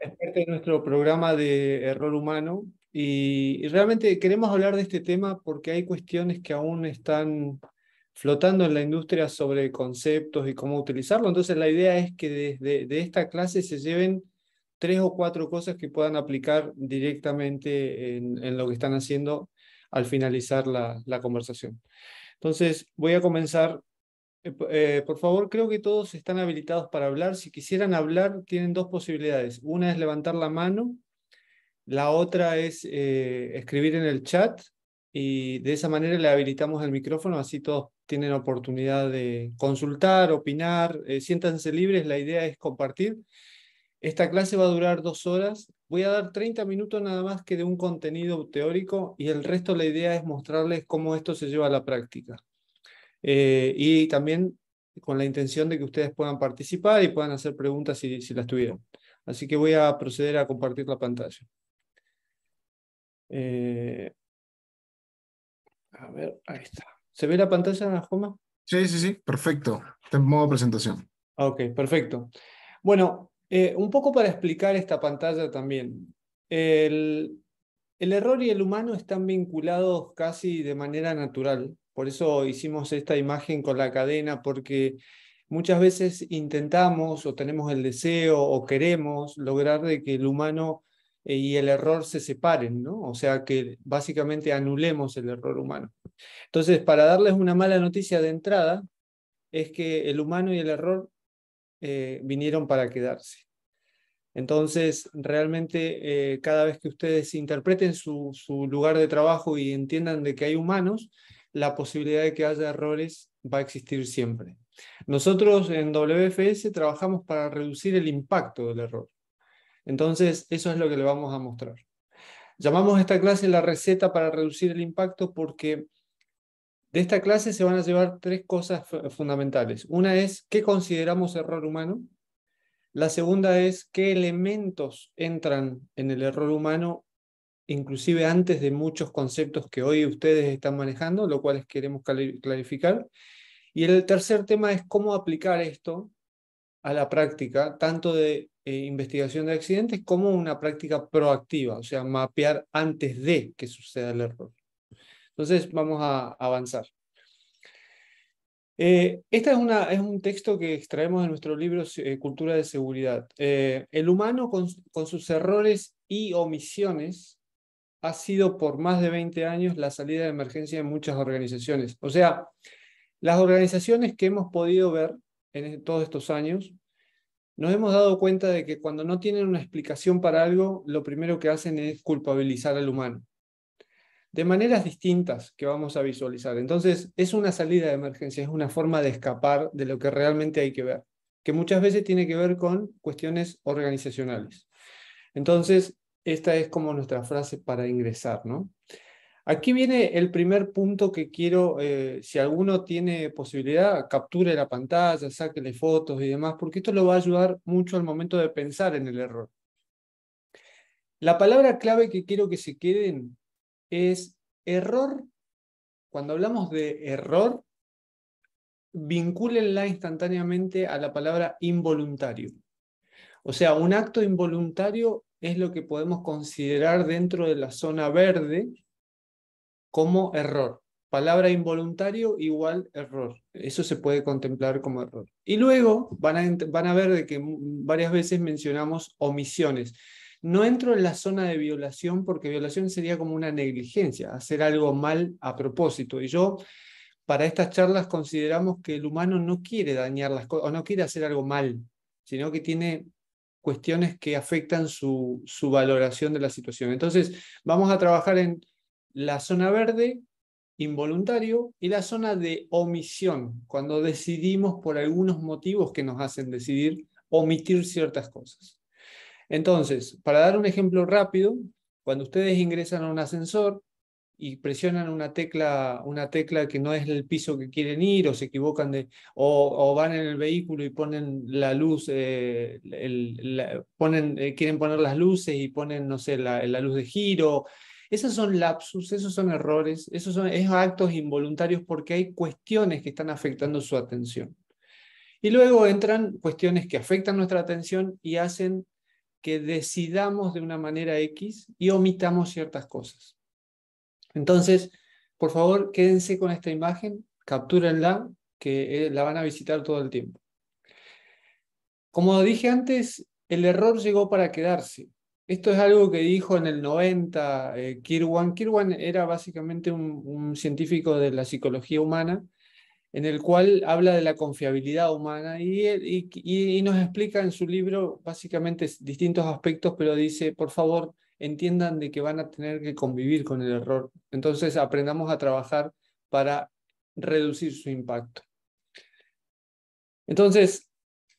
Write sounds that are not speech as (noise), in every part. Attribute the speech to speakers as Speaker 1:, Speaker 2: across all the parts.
Speaker 1: Es parte de nuestro programa de error humano y, realmente queremos hablar de este tema porque hay cuestiones que aún están flotando en la industria sobre conceptos y cómo utilizarlo. Entonces la idea es que desde de esta clase se lleven tres o cuatro cosas que puedan aplicar directamente en, lo que están haciendo al finalizar la conversación. Entonces voy a comenzar eh, eh, por favor, creo que todos están habilitados para hablar. Si quisieran hablar, tienen dos posibilidades. Una es levantar la mano, la otra es eh, escribir en el chat y de esa manera le habilitamos el micrófono, así todos tienen oportunidad de consultar, opinar, siéntanse libres, la idea es compartir. Esta clase va a durar dos horas. Voy a dar 30 minutos nada más que de un contenido teórico y el resto la idea es mostrarles cómo esto se lleva a la práctica. Eh, y también con la intención de que ustedes puedan participar y puedan hacer preguntas si, las tuvieran. Así que voy a proceder a compartir la pantalla. Eh, a ver, ahí está. ¿Se ve la pantalla, Joma? Sí, sí, sí, perfecto. Está en modo presentación. Ah, ok, perfecto. Bueno, eh, un poco para explicar esta pantalla también. El, el error y el humano están vinculados casi de manera natural. Por eso hicimos esta imagen con la cadena, porque muchas veces intentamos o tenemos el deseo o queremos lograr de que el humano eh, y el error se separen, ¿no? O sea, que básicamente anulemos el error humano. Entonces, para darles una mala noticia de entrada, es que el humano y el error eh, vinieron para quedarse. Entonces, realmente, eh, cada vez que ustedes interpreten su, su lugar de trabajo y entiendan de que hay humanos, la posibilidad de que haya errores va a existir siempre. Nosotros en WFS trabajamos para reducir el impacto del error. Entonces, eso es lo que le vamos a mostrar. Llamamos a esta clase la receta para reducir el impacto porque de esta clase se van a llevar tres cosas fundamentales. Una es qué consideramos error humano. La segunda es qué elementos entran en el error humano inclusive antes de muchos conceptos que hoy ustedes están manejando, lo cual queremos clarificar. Y el tercer tema es cómo aplicar esto a la práctica, tanto de eh, investigación de accidentes como una práctica proactiva, o sea, mapear antes de que suceda el error. Entonces, vamos a avanzar. este es, una, es un texto que extraemos de nuestro libro eh, Cultura de Seguridad. el humano con sus errores y omisiones ha sido por más de 20 años la salida de emergencia de muchas organizaciones. O sea, las organizaciones que hemos podido ver en todos estos años, nos hemos dado cuenta de que cuando no tienen una explicación para algo, lo primero que hacen es culpabilizar al humano. De maneras distintas que vamos a visualizar. Entonces, es una salida de emergencia, es una forma de escapar de lo que realmente hay que ver, que muchas veces tiene que ver con cuestiones organizacionales. Entonces, esta es como nuestra frase para ingresar, ¿no? Aquí viene el primer punto que quiero, eh, si alguno tiene posibilidad, capture la pantalla, sáquele fotos y demás, porque esto lo va a ayudar mucho al momento de pensar en el error. La palabra clave que quiero que se queden es error. Cuando hablamos de error, vincúlenla instantáneamente a la palabra involuntario. O sea, un acto involuntario es lo que podemos considerar dentro de la zona verde como error. Palabra involuntario igual error. Eso se puede contemplar como error. Y luego van a, van a ver de que varias veces mencionamos omisiones. No entro en la zona de violación porque violación sería como una negligencia, hacer algo mal a propósito. Y yo, para estas charlas, consideramos que el humano no quiere dañar las cosas o no quiere hacer algo mal, sino que tiene cuestiones que afectan su, su valoración de la situación. Entonces, vamos a trabajar en la zona verde, involuntario, y la zona de omisión, cuando decidimos por algunos motivos que nos hacen decidir omitir ciertas cosas. Entonces, para dar un ejemplo rápido, cuando ustedes ingresan a un ascensor, y presionan una tecla, una tecla que no es el piso que quieren ir o se equivocan de, o, van en el vehículo y ponen la luz, eh, eh, quieren poner las luces y ponen, no sé, la, luz de giro. Esos son lapsus, esos son errores, esos son actos involuntarios porque hay cuestiones que están afectando su atención. Y luego entran cuestiones que afectan nuestra atención y hacen que decidamos de una manera X y omitamos ciertas cosas. Entonces, por favor, quédense con esta imagen, captúrenla, que eh, la van a visitar todo el tiempo. Como dije antes, el error llegó para quedarse. Esto es algo que dijo en el 90 eh, Kirwan. Kirwan era básicamente un, científico de la psicología humana, en el cual habla de la confiabilidad humana y nos explica en su libro básicamente distintos aspectos, pero dice, por favor, entiendan de que van a tener que convivir con el error. Entonces aprendamos a trabajar para reducir su impacto. Entonces,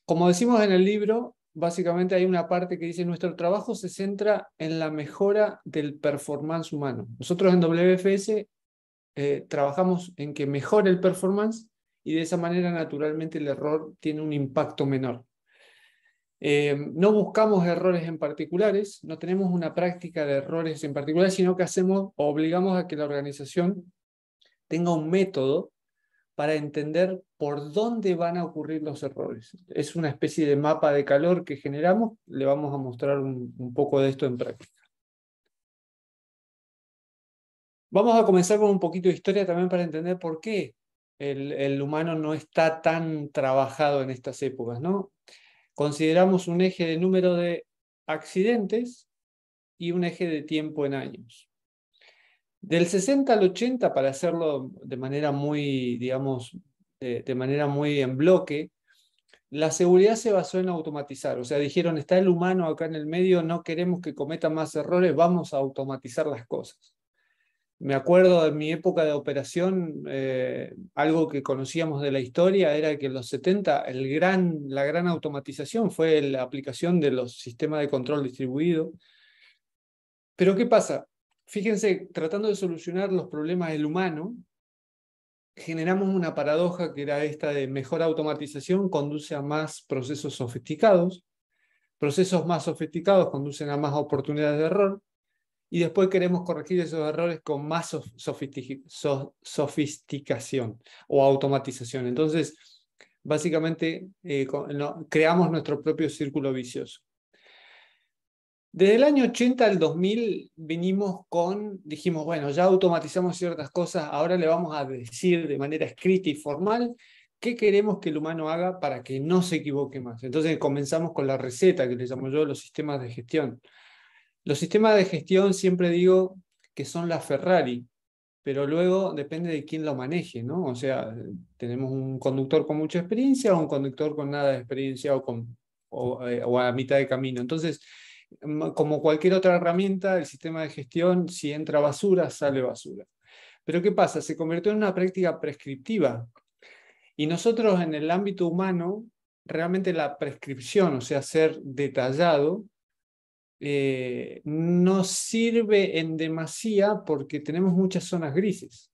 Speaker 1: como decimos en el libro, básicamente hay una parte que dice, nuestro trabajo se centra en la mejora del performance humano. Nosotros en WFS eh, trabajamos en que mejore el performance y de esa manera naturalmente el error tiene un impacto menor. Eh, no buscamos errores en particulares, no tenemos una práctica de errores en particular, sino que hacemos obligamos a que la organización tenga un método para entender por dónde van a ocurrir los errores. Es una especie de mapa de calor que generamos, le vamos a mostrar un, poco de esto en práctica. Vamos a comenzar con un poquito de historia también para entender por qué el, el humano no está tan trabajado en estas épocas. ¿no? Consideramos un eje de número de accidentes y un eje de tiempo en años. Del 60 al 80, para hacerlo de manera muy, digamos, de, manera muy en bloque, la seguridad se basó en automatizar. O sea, dijeron, está el humano acá en el medio, no queremos que cometa más errores, vamos a automatizar las cosas. Me acuerdo de mi época de operación, eh, algo que conocíamos de la historia era que en los 70 la gran automatización fue la aplicación de los sistemas de control distribuido. Pero ¿qué pasa? Fíjense, tratando de solucionar los problemas del humano, generamos una paradoja que era esta de mejor automatización conduce a más procesos sofisticados, procesos más sofisticados conducen a más oportunidades de error, y después queremos corregir esos errores con más sofisticación o automatización. Entonces, básicamente, eh, creamos nuestro propio círculo vicioso. Desde el año 80 al 2000 vinimos con, dijimos, bueno, ya automatizamos ciertas cosas, ahora le vamos a decir de manera escrita y formal qué queremos que el humano haga para que no se equivoque más. Entonces comenzamos con la receta, que le llamo yo los sistemas de gestión. Los sistemas de gestión siempre digo que son la Ferrari, pero luego depende de quién lo maneje, ¿no? O sea, tenemos un conductor con mucha experiencia o un conductor con nada de experiencia o, con, o, eh, o a mitad de camino. Entonces, mm, como cualquier otra herramienta, el sistema de gestión, si entra basura, sale basura. Pero ¿qué pasa? Se convirtió en una práctica prescriptiva. Y nosotros en el ámbito humano, realmente la prescripción, o sea, ser detallado, eh, no sirve en demasía porque tenemos muchas zonas grises.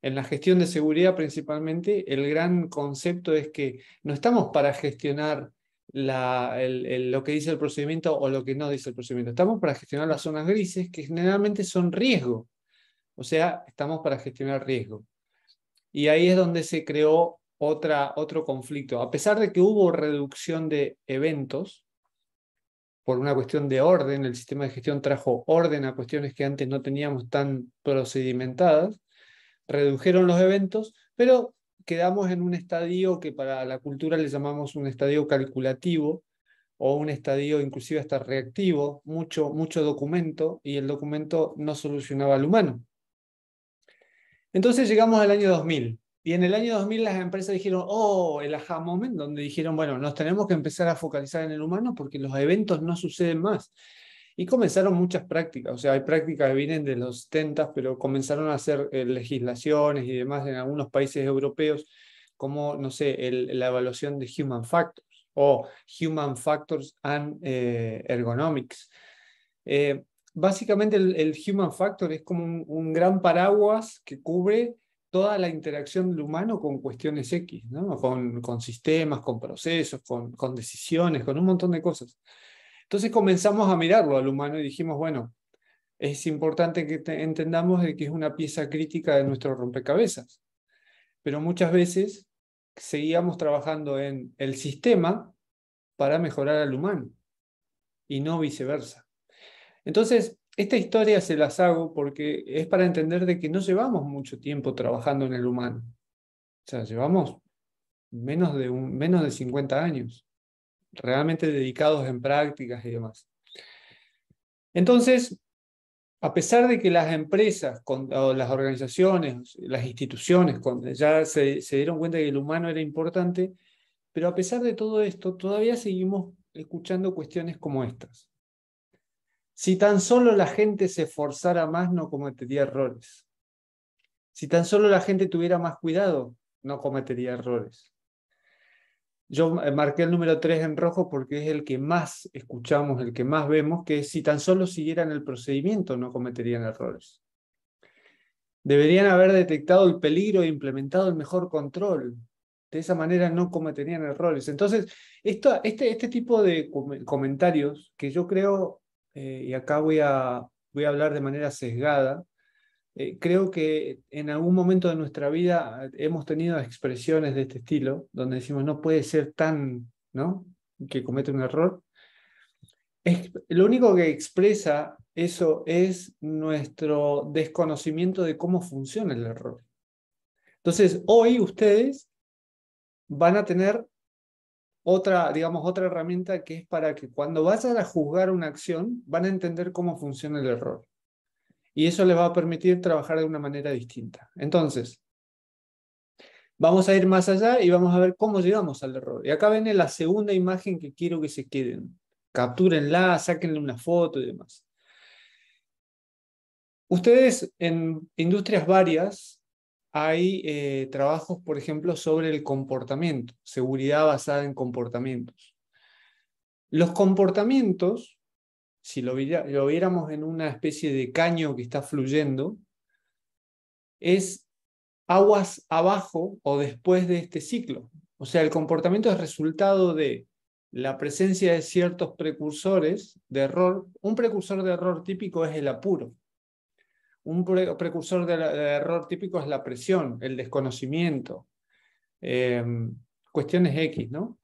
Speaker 1: En la gestión de seguridad principalmente, el gran concepto es que no estamos para gestionar lo que dice el procedimiento o lo que no dice el procedimiento. Estamos para gestionar las zonas grises, que generalmente son riesgo. O sea, estamos para gestionar riesgo. Y ahí es donde se creó otra, otro conflicto. A pesar de que hubo reducción de eventos, por una cuestión de orden, el sistema de gestión trajo orden a cuestiones que antes no teníamos tan procedimentadas, redujeron los eventos, pero quedamos en un estadio que para la cultura le llamamos un estadio calculativo o un estadio inclusive hasta reactivo, mucho, mucho documento y el documento no solucionaba al humano. Entonces llegamos al año 2000, y en el año 2000 las empresas dijeron, oh, el aha moment, donde dijeron, bueno, nos tenemos que empezar a focalizar en el humano porque los eventos no suceden más. Y comenzaron muchas prácticas, o sea, hay prácticas que vienen de los 70, pero comenzaron a hacer eh, legislaciones y demás en algunos países europeos, como, no sé, la evaluación de Human Factors o Human Factors and eh, Ergonomics. Eh, básicamente el, Human Factor es como un gran paraguas que cubre toda la interacción del humano con cuestiones X, ¿no? con, sistemas, con procesos, con, con, decisiones, con un montón de cosas. Entonces comenzamos a mirarlo al humano y dijimos, bueno, es importante que entendamos de que es una pieza crítica de nuestro rompecabezas, pero muchas veces seguíamos trabajando en el sistema para mejorar al humano y no viceversa. Entonces, esta historia se las hago porque es para entender de que no llevamos mucho tiempo trabajando en el humano. O sea, llevamos menos de, menos de 50 años, realmente dedicados en prácticas y demás. Entonces, a pesar de que las empresas, las organizaciones, las instituciones ya se, dieron cuenta que el humano era importante, pero a pesar de todo esto, todavía seguimos escuchando cuestiones como estas. Si tan solo la gente se esforzara más, no cometería errores. Si tan solo la gente tuviera más cuidado, no cometería errores. Yo eh, marqué el número 3 en rojo porque es el que más escuchamos, el que más vemos, que si tan solo siguieran el procedimiento, no cometerían errores. Deberían haber detectado el peligro e implementado el mejor control, de esa manera no cometerían errores. Entonces, esto, este, este tipo de comentarios que yo creo eh, y acá voy a, voy a hablar de manera sesgada, eh, creo que en algún momento de nuestra vida eh, hemos tenido expresiones de este estilo, donde decimos, no puede ser tan, ¿no? Que comete un error. lo único que expresa eso es nuestro desconocimiento de cómo funciona el error. Entonces, hoy ustedes van a tener otra, digamos, otra herramienta que es para que cuando vayan a juzgar una acción, van a entender cómo funciona el error. Y eso les va a permitir trabajar de una manera distinta. Entonces, vamos a ir más allá y vamos a ver cómo llegamos al error. Y acá viene la segunda imagen que quiero que se queden. Captúrenla, sáquenle una foto y demás. Ustedes en industrias varias hay eh, trabajos, por ejemplo, sobre el comportamiento, seguridad basada en comportamientos. Los comportamientos, si lo, lo viéramos en una especie de caño que está fluyendo, es aguas abajo o después de este ciclo. O sea, el comportamiento es resultado de la presencia de ciertos precursores de error. Un precursor de error típico es el apuro. Un precursor del, error típico es la presión, el desconocimiento, em, cuestiones X, ¿no?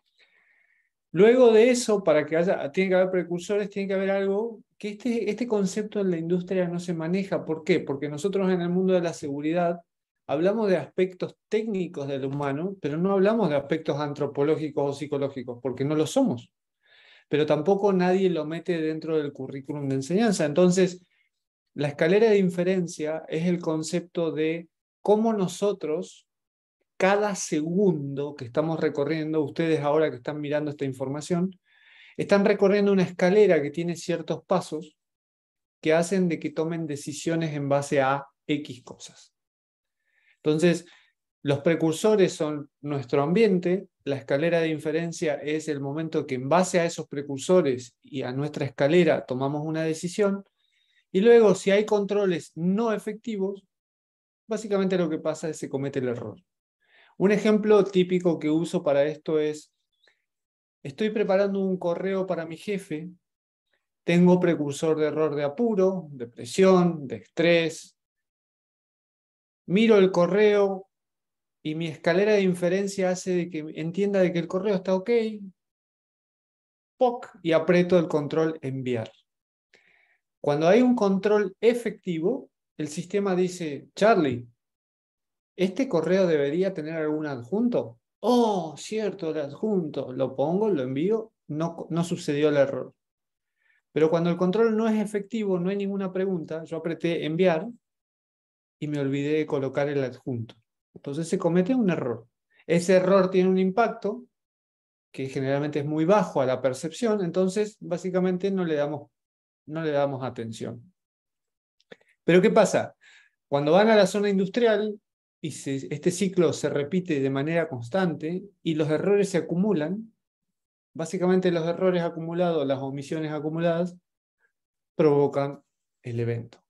Speaker 1: Luego de eso, para que haya, tiene que haber precursores, tiene que haber algo que este, este concepto en la industria no se maneja. ¿Por qué? Porque nosotros en el mundo de la seguridad hablamos de aspectos técnicos del humano, pero no hablamos de aspectos antropológicos o psicológicos, porque no lo somos. Pero tampoco nadie lo mete dentro del currículum de enseñanza. Entonces, la escalera de inferencia es el concepto de cómo nosotros, cada segundo que estamos recorriendo, ustedes ahora que están mirando esta información, están recorriendo una escalera que tiene ciertos pasos que hacen de que tomen decisiones en base a X cosas. Entonces, los precursores son nuestro ambiente, la escalera de inferencia es el momento que en base a esos precursores y a nuestra escalera tomamos una decisión, y luego, si hay controles no efectivos, básicamente lo que pasa es que se comete el error. Un ejemplo típico que uso para esto es, estoy preparando un correo para mi jefe, tengo precursor de error de apuro, depresión de estrés, miro el correo y mi escalera de inferencia hace que entienda de que el correo está ok, POC, y aprieto el control enviar. Cuando hay un control efectivo, el sistema dice, Charlie, ¿este correo debería tener algún adjunto? Oh, cierto, el adjunto. Lo pongo, lo envío, no, no sucedió el error. Pero cuando el control no es efectivo, no hay ninguna pregunta, yo apreté enviar y me olvidé de colocar el adjunto. Entonces se comete un error. Ese error tiene un impacto que generalmente es muy bajo a la percepción, entonces básicamente no le damos no le damos atención. Pero ¿qué pasa? Cuando van a la zona industrial, y este ciclo se repite de manera constante y los errores se acumulan, básicamente los errores acumulados, las omisiones acumuladas, provocan el evento.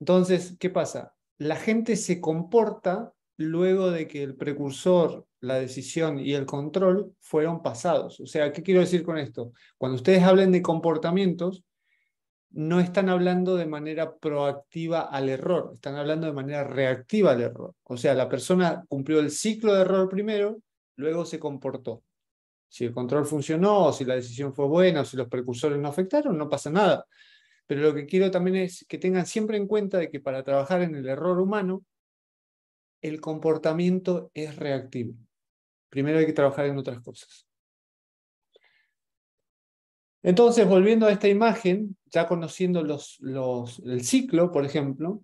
Speaker 1: Entonces, ¿qué pasa? La gente se comporta luego de que el precursor, la decisión y el control fueron pasados. O sea, ¿qué quiero decir con esto? Cuando ustedes hablen de comportamientos, no están hablando de manera proactiva al error, están hablando de manera reactiva al error. O sea, la persona cumplió el ciclo de error primero, luego se comportó. Si el control funcionó, si la decisión fue buena, o si los precursores no afectaron, no pasa nada. Pero lo que quiero también es que tengan siempre en cuenta de que para trabajar en el error humano el comportamiento es reactivo. Primero hay que trabajar en otras cosas. Entonces, volviendo a esta imagen, ya conociendo el ciclo, por ejemplo,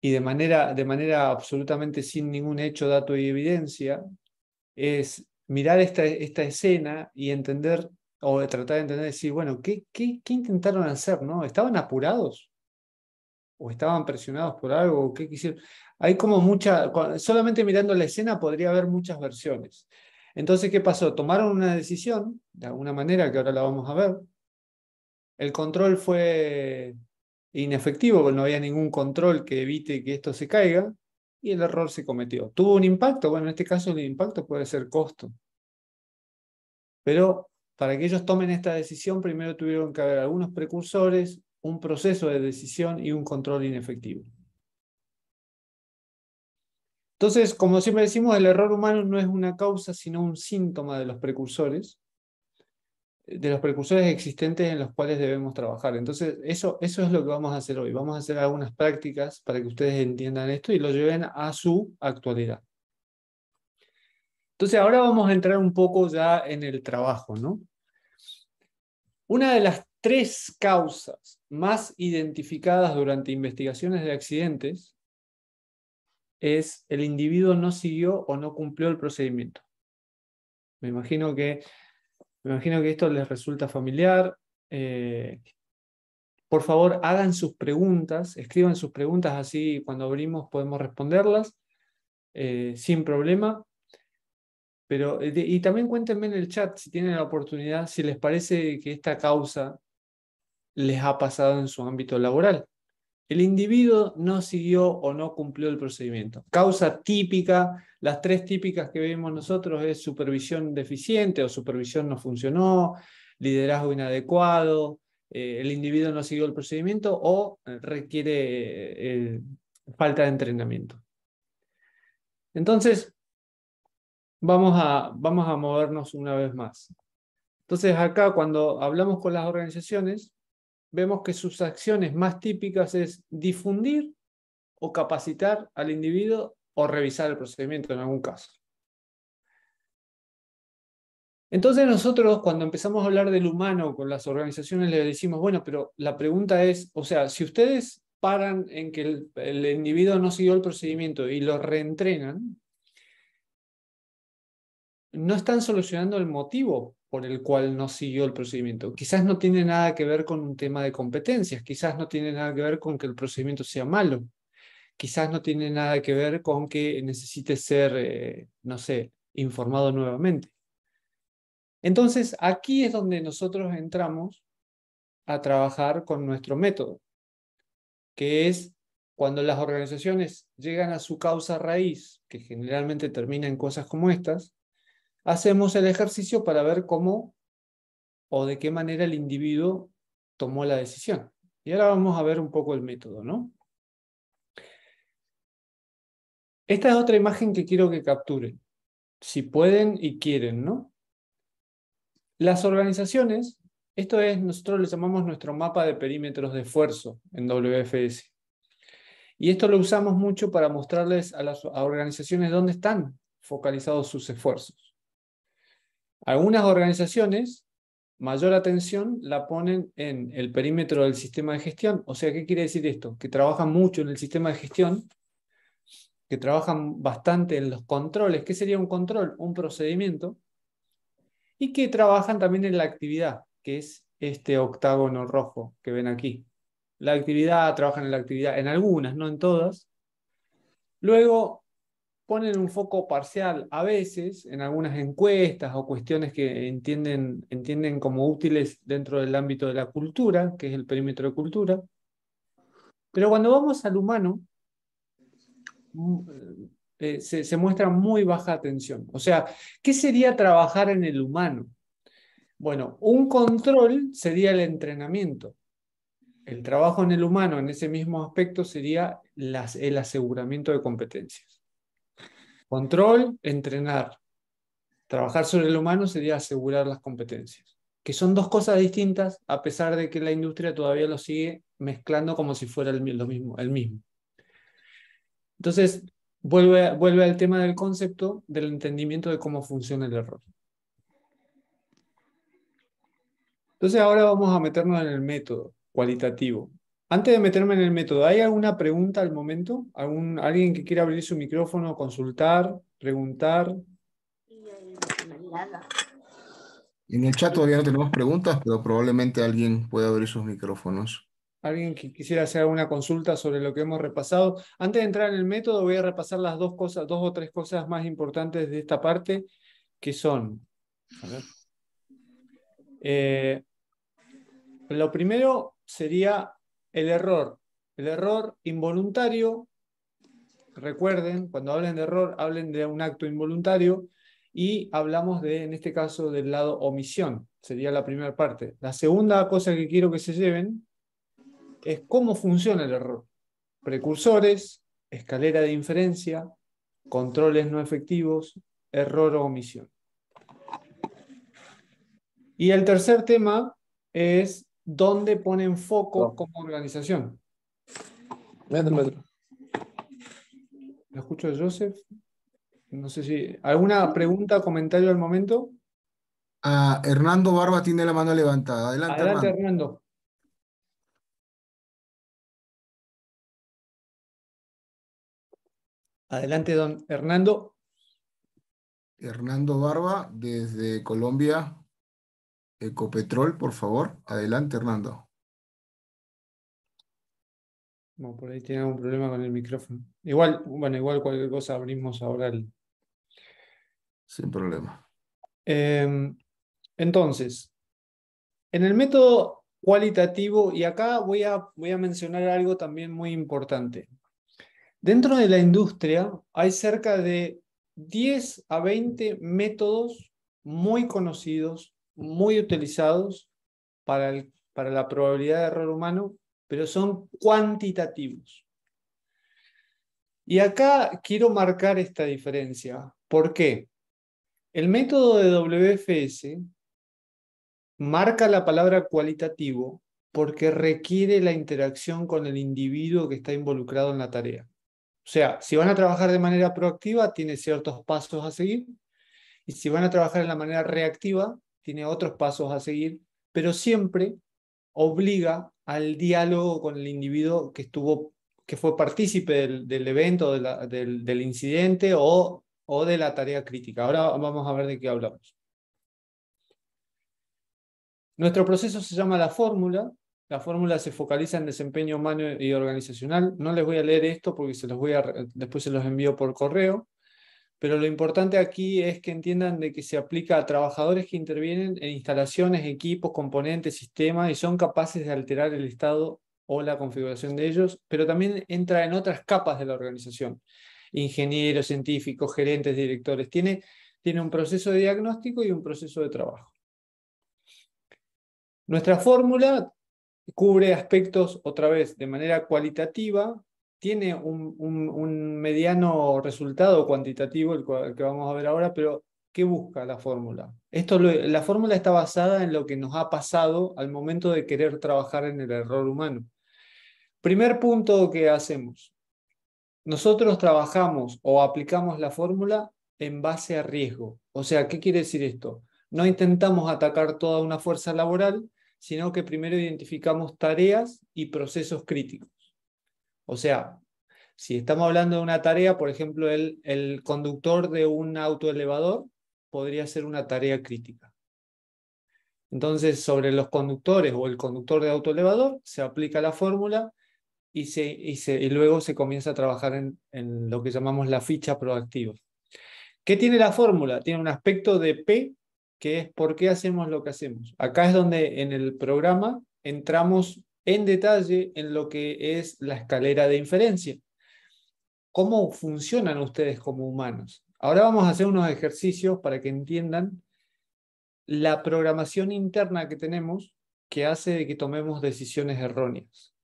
Speaker 1: y de manera, absolutamente sin ningún hecho, dato y evidencia, es mirar esta, escena y entender, o tratar de entender, decir, bueno, ¿qué, intentaron hacer? ¿no? ¿Estaban apurados? o estaban presionados por algo, o qué quisieron. Hay como mucha, solamente mirando la escena podría haber muchas versiones. Entonces, ¿qué pasó? Tomaron una decisión, de alguna manera, que ahora la vamos a ver. El control fue inefectivo, no había ningún control que evite que esto se caiga, y el error se cometió. ¿Tuvo un impacto? Bueno, en este caso el impacto puede ser costo. Pero para que ellos tomen esta decisión, primero tuvieron que haber algunos precursores, un proceso de decisión y un control inefectivo. Entonces, como siempre decimos, el error humano no es una causa, sino un síntoma de los precursores, de los precursores existentes en los cuales debemos trabajar. Entonces, eso, eso es lo que vamos a hacer hoy. Vamos a hacer algunas prácticas para que ustedes entiendan esto y lo lleven a su actualidad. Entonces, ahora vamos a entrar un poco ya en el trabajo, ¿no? Una de las tres causas más identificadas durante investigaciones de accidentes es el individuo no siguió o no cumplió el procedimiento. Me imagino que, me imagino que esto les resulta familiar. Eh, por favor, hagan sus preguntas, escriban sus preguntas, así cuando abrimos podemos responderlas eh, sin problema. Pero, eh, y también cuéntenme en el chat si tienen la oportunidad, si les parece que esta causa les ha pasado en su ámbito laboral. El individuo no siguió o no cumplió el procedimiento. Causa típica, las tres típicas que vemos nosotros es supervisión deficiente o supervisión no funcionó, liderazgo inadecuado, eh, el individuo no siguió el procedimiento o eh, requiere eh, falta de entrenamiento. Entonces, vamos a, vamos a movernos una vez más. Entonces, acá cuando hablamos con las organizaciones, vemos que sus acciones más típicas es difundir o capacitar al individuo o revisar el procedimiento en algún caso. Entonces nosotros cuando empezamos a hablar del humano con las organizaciones le decimos, bueno, pero la pregunta es, o sea, si ustedes paran en que el, el individuo no siguió el procedimiento y lo reentrenan, no están solucionando el motivo por el cual no siguió el procedimiento. Quizás no tiene nada que ver con un tema de competencias, quizás no tiene nada que ver con que el procedimiento sea malo, quizás no tiene nada que ver con que necesite ser, eh, no sé, informado nuevamente. Entonces, aquí es donde nosotros entramos a trabajar con nuestro método, que es cuando las organizaciones llegan a su causa raíz, que generalmente termina en cosas como estas, hacemos el ejercicio para ver cómo o de qué manera el individuo tomó la decisión. Y ahora vamos a ver un poco el método, ¿no? Esta es otra imagen que quiero que capturen, si pueden y quieren, ¿no? Las organizaciones, esto es, nosotros le llamamos nuestro mapa de perímetros de esfuerzo en WFS. Y esto lo usamos mucho para mostrarles a las organizaciones dónde están focalizados sus esfuerzos. Algunas organizaciones mayor atención la ponen en el perímetro del sistema de gestión. O sea, ¿qué quiere decir esto? Que trabajan mucho en el sistema de gestión, que trabajan bastante en los controles. ¿Qué sería un control? Un procedimiento. Y que trabajan también en la actividad, que es este octágono rojo que ven aquí. La actividad, trabajan en la actividad, en algunas, no en todas. Luego, ponen un foco parcial a veces en algunas encuestas o cuestiones que entienden, entienden como útiles dentro del ámbito de la cultura, que es el perímetro de cultura. Pero cuando vamos al humano, mm, eh, eh, se, muestra muy baja atención. O sea, ¿qué sería trabajar en el humano? Bueno, un control sería el entrenamiento. El trabajo en el humano en ese mismo aspecto sería las, el aseguramiento de competencias. Control, entrenar. Trabajar sobre el humano sería asegurar las competencias, que son dos cosas distintas a pesar de que la industria todavía lo sigue mezclando como si fuera el, mismo, el mismo. Entonces, vuelve, vuelve al tema del concepto, del entendimiento de cómo funciona el error. Entonces ahora vamos a meternos en el método cualitativo. Antes de meterme en el método, ¿hay alguna pregunta al momento? ¿Alguien que quiera abrir su micrófono, consultar, preguntar?
Speaker 2: En el chat todavía no tenemos preguntas, pero probablemente alguien pueda abrir sus
Speaker 3: micrófonos.
Speaker 1: Alguien que quisiera hacer alguna consulta sobre lo que hemos repasado. Antes de entrar en el método, voy a repasar las dos cosas, dos o tres cosas más importantes de esta parte, que son. Eh, lo primero sería el error. El error involuntario, recuerden, cuando hablen de error, hablen de un acto involuntario y hablamos de, en este caso, del lado omisión, sería la primera parte. La segunda cosa que quiero que se lleven es cómo funciona el error. Precursores, escalera de inferencia, controles no efectivos, error o omisión. Y el tercer tema es ¿dónde ponen foco como organización? Metro, ¿Lo escucho Joseph? No sé si. ¿Alguna pregunta o comentario al momento? Ah, Hernando Barba tiene la mano levantada. Adelante, Adelante Hernando.
Speaker 2: Adelante, don Hernando. Hernando Barba, desde Colombia. Ecopetrol, por favor. Adelante, Hernando.
Speaker 1: por ahí tiene un problema con el micrófono. Igual, bueno, igual cualquier cosa abrimos ahora el.
Speaker 4: Sin problema.
Speaker 1: Em, entonces, en el método cualitativo, y acá voy a, voy a mencionar algo también muy importante. Dentro de la industria hay cerca de 10 a 20 métodos muy conocidos muy utilizados para, la probabilidad de error humano, pero son cuantitativos. Y acá quiero marcar esta diferencia. ¿Por qué? El método de WFS marca la palabra cualitativo porque requiere la interacción con el individuo que está involucrado en la tarea. O sea, si van a trabajar de manera proactiva, tiene ciertos pasos a seguir. Y si van a trabajar de la manera reactiva, tiene otros pasos a seguir, pero siempre obliga al diálogo con el individuo que estuvo que fue partícipe del, evento, del, del, incidente o, o de la tarea crítica. Ahora vamos a ver de qué hablamos. Nuestro proceso se llama la fórmula. La fórmula se focaliza en desempeño humano y organizacional. No les voy a leer esto porque se los voy a, después se los envío por correo pero lo importante aquí es que entiendan de que se aplica a trabajadores que intervienen en instalaciones, equipos, componentes, sistemas y son capaces de alterar el estado o la configuración de ellos, pero también entra en otras capas de la organización. Ingenieros, científicos, gerentes, directores. Tiene, tiene un proceso de diagnóstico y un proceso de trabajo. Nuestra fórmula cubre aspectos, otra vez, de manera cualitativa, tiene un, mediano resultado cuantitativo, el, que vamos a ver ahora, pero ¿qué busca la fórmula? Esto la fórmula está basada en lo que nos ha pasado al momento de querer trabajar en el error humano. Primer punto que hacemos. Nosotros trabajamos o aplicamos la fórmula en base a riesgo. O sea, ¿qué quiere decir esto? No intentamos atacar toda una fuerza laboral, sino que primero identificamos tareas y procesos críticos. O sea, si estamos hablando de una tarea, por ejemplo, el, conductor de un auto elevador podría ser una tarea crítica. Entonces, sobre los conductores o el conductor de autoelevador, se aplica la fórmula y, se, luego se comienza a trabajar en, en lo que llamamos la ficha proactiva. ¿Qué tiene la fórmula? Tiene un aspecto de P, que es por qué hacemos lo que hacemos. Acá es donde en el programa entramos en detalle en lo que es la escalera de inferencia. ¿Cómo funcionan ustedes como humanos? Ahora vamos a hacer unos ejercicios para que entiendan la programación interna que tenemos que hace de que tomemos decisiones erróneas.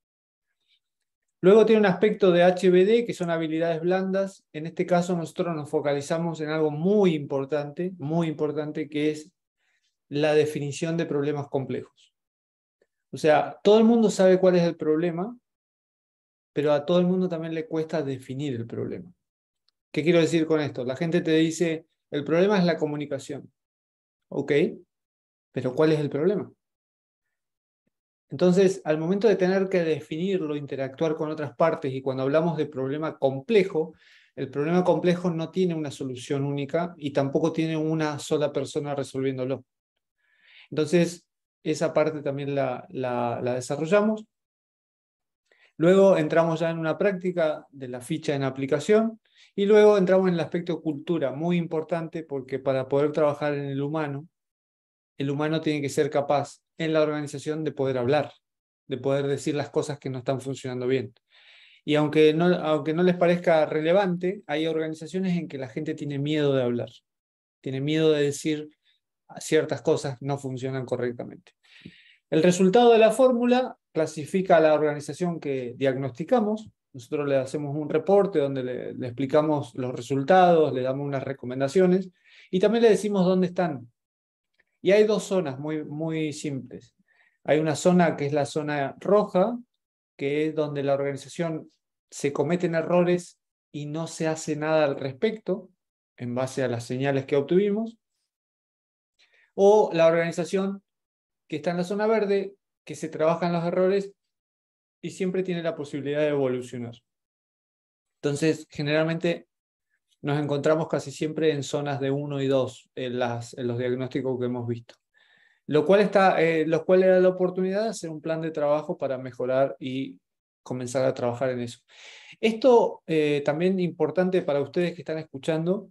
Speaker 1: Luego tiene un aspecto de HBD, que son habilidades blandas. En este caso nosotros nos focalizamos en algo muy importante, muy importante, que es la definición de problemas complejos. O sea, todo el mundo sabe cuál es el problema, pero a todo el mundo también le cuesta definir el problema. ¿Qué quiero decir con esto? La gente te dice, el problema es la comunicación. ¿Ok? Pero ¿cuál es el problema? Entonces, al momento de tener que definirlo, interactuar con otras partes, y cuando hablamos de problema complejo, el problema complejo no tiene una solución única y tampoco tiene una sola persona resolviéndolo. Entonces, esa parte también la, desarrollamos. Luego entramos ya en una práctica de la ficha en aplicación y luego entramos en el aspecto cultura, muy importante porque para poder trabajar en el humano, el humano tiene que ser capaz en la organización de poder hablar, de poder decir las cosas que no están funcionando bien. Y aunque aunque no les parezca relevante, hay organizaciones en que la gente tiene miedo de hablar, tiene miedo de decir ciertas cosas no funcionan correctamente. El resultado de la fórmula clasifica a la organización que diagnosticamos. Nosotros le hacemos un reporte donde le, explicamos los resultados, le damos unas recomendaciones y también le decimos dónde están. Y hay dos zonas muy, muy simples. Hay una zona que es la zona roja, que es donde la organización se cometen errores y no se hace nada al respecto en base a las señales que obtuvimos. O la organización que está en la zona verde, que se trabaja en los errores y siempre tiene la posibilidad de evolucionar. Entonces, generalmente nos encontramos casi siempre en zonas de 1 y 2 en, las, en los diagnósticos que hemos visto. Lo cual, está, eh, lo era la oportunidad de hacer un plan de trabajo para mejorar y comenzar a trabajar en eso. Esto eh, también importante para ustedes que están escuchando,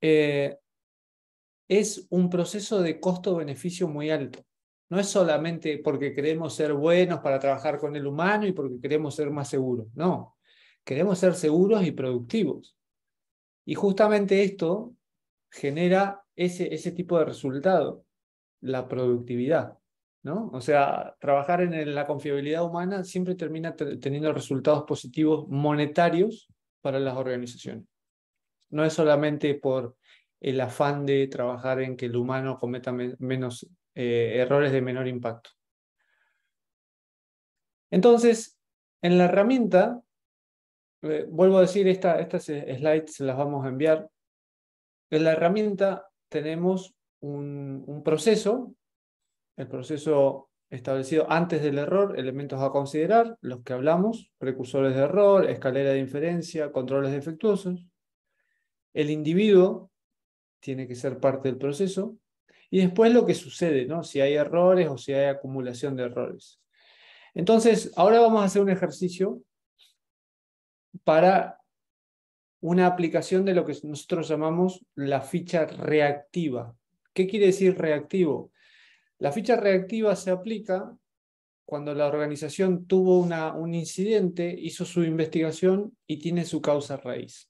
Speaker 1: eh, es un proceso de costo-beneficio muy alto. No es solamente porque queremos ser buenos para trabajar con el humano y porque queremos ser más seguros. No, queremos ser seguros y productivos. Y justamente esto genera ese, ese tipo de resultado, la productividad. ¿no? O sea, trabajar en, en la confiabilidad humana siempre termina teniendo resultados positivos monetarios para las organizaciones. No es solamente por el afán de trabajar en que el humano cometa menos eh, errores de menor impacto. Entonces, en la herramienta, eh, vuelvo a decir, estas eh, slides las vamos a enviar. En la herramienta tenemos un, un proceso, el proceso establecido antes del error, elementos a considerar, los que hablamos, precursores de error, escalera de inferencia, controles defectuosos. El individuo tiene que ser parte del proceso. Y después lo que sucede, ¿no? si hay errores o si hay acumulación de errores. Entonces, ahora vamos a hacer un ejercicio para una aplicación de lo que nosotros llamamos la ficha reactiva. ¿Qué quiere decir reactivo? La ficha reactiva se aplica cuando la organización tuvo un incidente, hizo su investigación y tiene su causa raíz.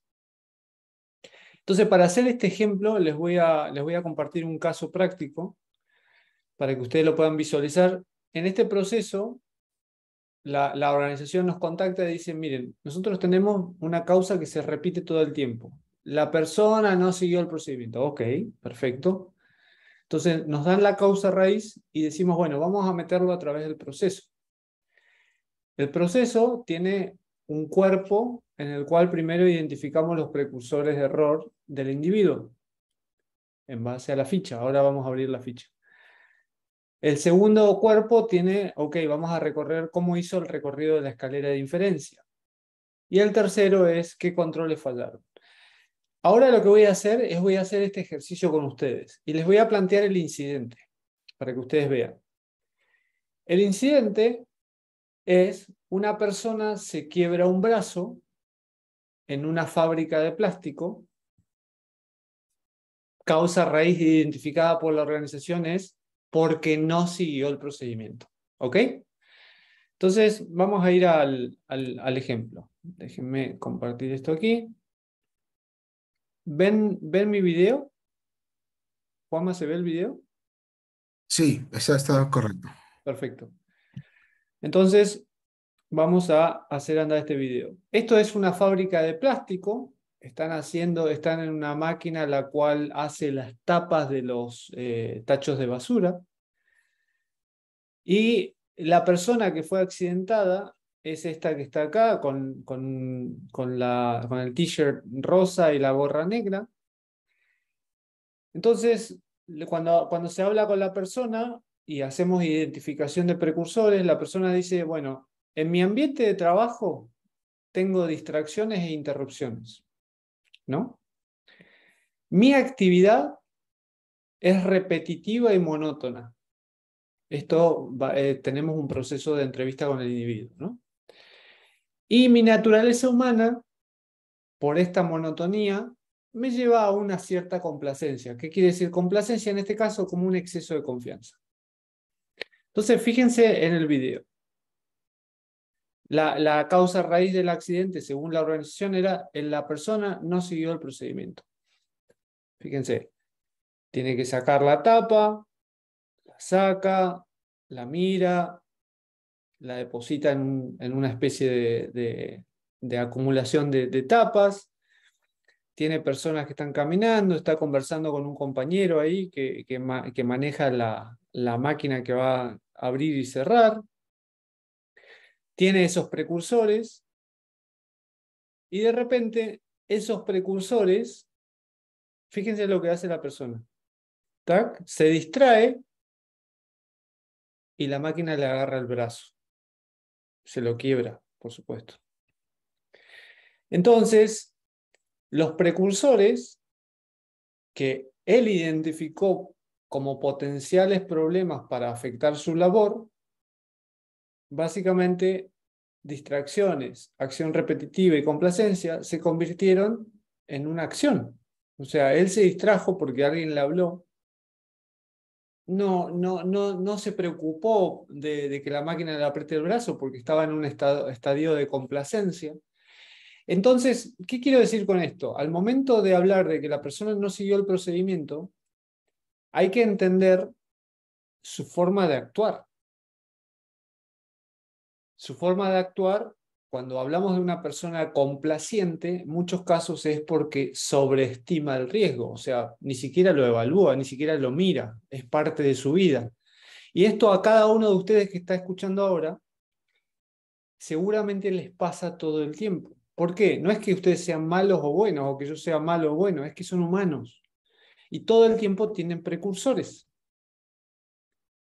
Speaker 1: Entonces, para hacer este ejemplo, les voy a, les voy a compartir un caso práctico para que ustedes lo puedan visualizar. En este proceso, la, la, organización nos contacta y dice, miren, nosotros tenemos una causa que se repite todo el tiempo. La persona no siguió el procedimiento. Ok, perfecto. Entonces nos dan la causa raíz y decimos, bueno, vamos a meterlo a través del proceso. El proceso tiene un cuerpo en el cual primero identificamos los precursores de error del individuo en base a la ficha. Ahora vamos a abrir la ficha. El segundo cuerpo tiene, ok, vamos a recorrer cómo hizo el recorrido de la escalera de inferencia. Y el tercero es qué controles fallaron. Ahora lo que voy a hacer es voy a hacer este ejercicio con ustedes y les voy a plantear el incidente para que ustedes vean. El incidente es una persona se quiebra un brazo en una fábrica de plástico causa raíz identificada por la organización es porque no siguió el procedimiento. ¿Ok? Entonces, vamos a ir al, ejemplo. Déjenme compartir esto aquí. ¿Ven, ¿Ven mi video? ¿Juanma se ve el video?
Speaker 2: Sí, está, está correcto.
Speaker 1: Perfecto. Entonces, vamos a hacer andar este video. Esto es una fábrica de plástico están haciendo, están en una máquina la cual hace las tapas de los eh, tachos de basura. Y la persona que fue accidentada es esta que está acá con, la, con el t-shirt rosa y la gorra negra. Entonces, cuando, cuando se habla con la persona y hacemos identificación de precursores, la persona dice, bueno, en mi ambiente de trabajo tengo distracciones e interrupciones. ¿no? Mi actividad es repetitiva y monótona. Esto eh, tenemos un proceso de entrevista con el individuo, ¿no? Y mi naturaleza humana, por esta monotonía, me lleva a una cierta complacencia. ¿Qué quiere decir complacencia en este caso? Como un exceso de confianza. Entonces, fíjense en el video. La, la, causa raíz del accidente, según la organización, era en la persona no siguió el procedimiento. Fíjense, tiene que sacar la tapa, la saca, la mira, la deposita en, una especie de, acumulación de, tapas, tiene personas que están caminando, está conversando con un compañero ahí que, maneja la, máquina que va a abrir y cerrar tiene esos precursores y de repente esos precursores, fíjense lo que hace la persona, ¿tac? se distrae y la máquina le agarra el brazo, se lo quiebra, por supuesto. Entonces, los precursores que él identificó como potenciales problemas para afectar su labor, Básicamente, distracciones, acción repetitiva y complacencia se convirtieron en una acción. O sea, él se distrajo porque alguien le habló. No, no, se preocupó de, que la máquina le apriete el brazo porque estaba en un estado, estadio de complacencia. Entonces, ¿qué quiero decir con esto? Al momento de hablar de que la persona no siguió el procedimiento, hay que entender su forma de actuar. Su forma de actuar, cuando hablamos de una persona complaciente, en muchos casos es porque sobreestima el riesgo, o sea, ni siquiera lo evalúa, ni siquiera lo mira, es parte de su vida. Y esto a cada uno de ustedes que está escuchando ahora, seguramente les pasa todo el tiempo. ¿Por qué? No es que ustedes sean malos o buenos o que yo sea malo o bueno, es que son humanos. Y todo el tiempo tienen precursores.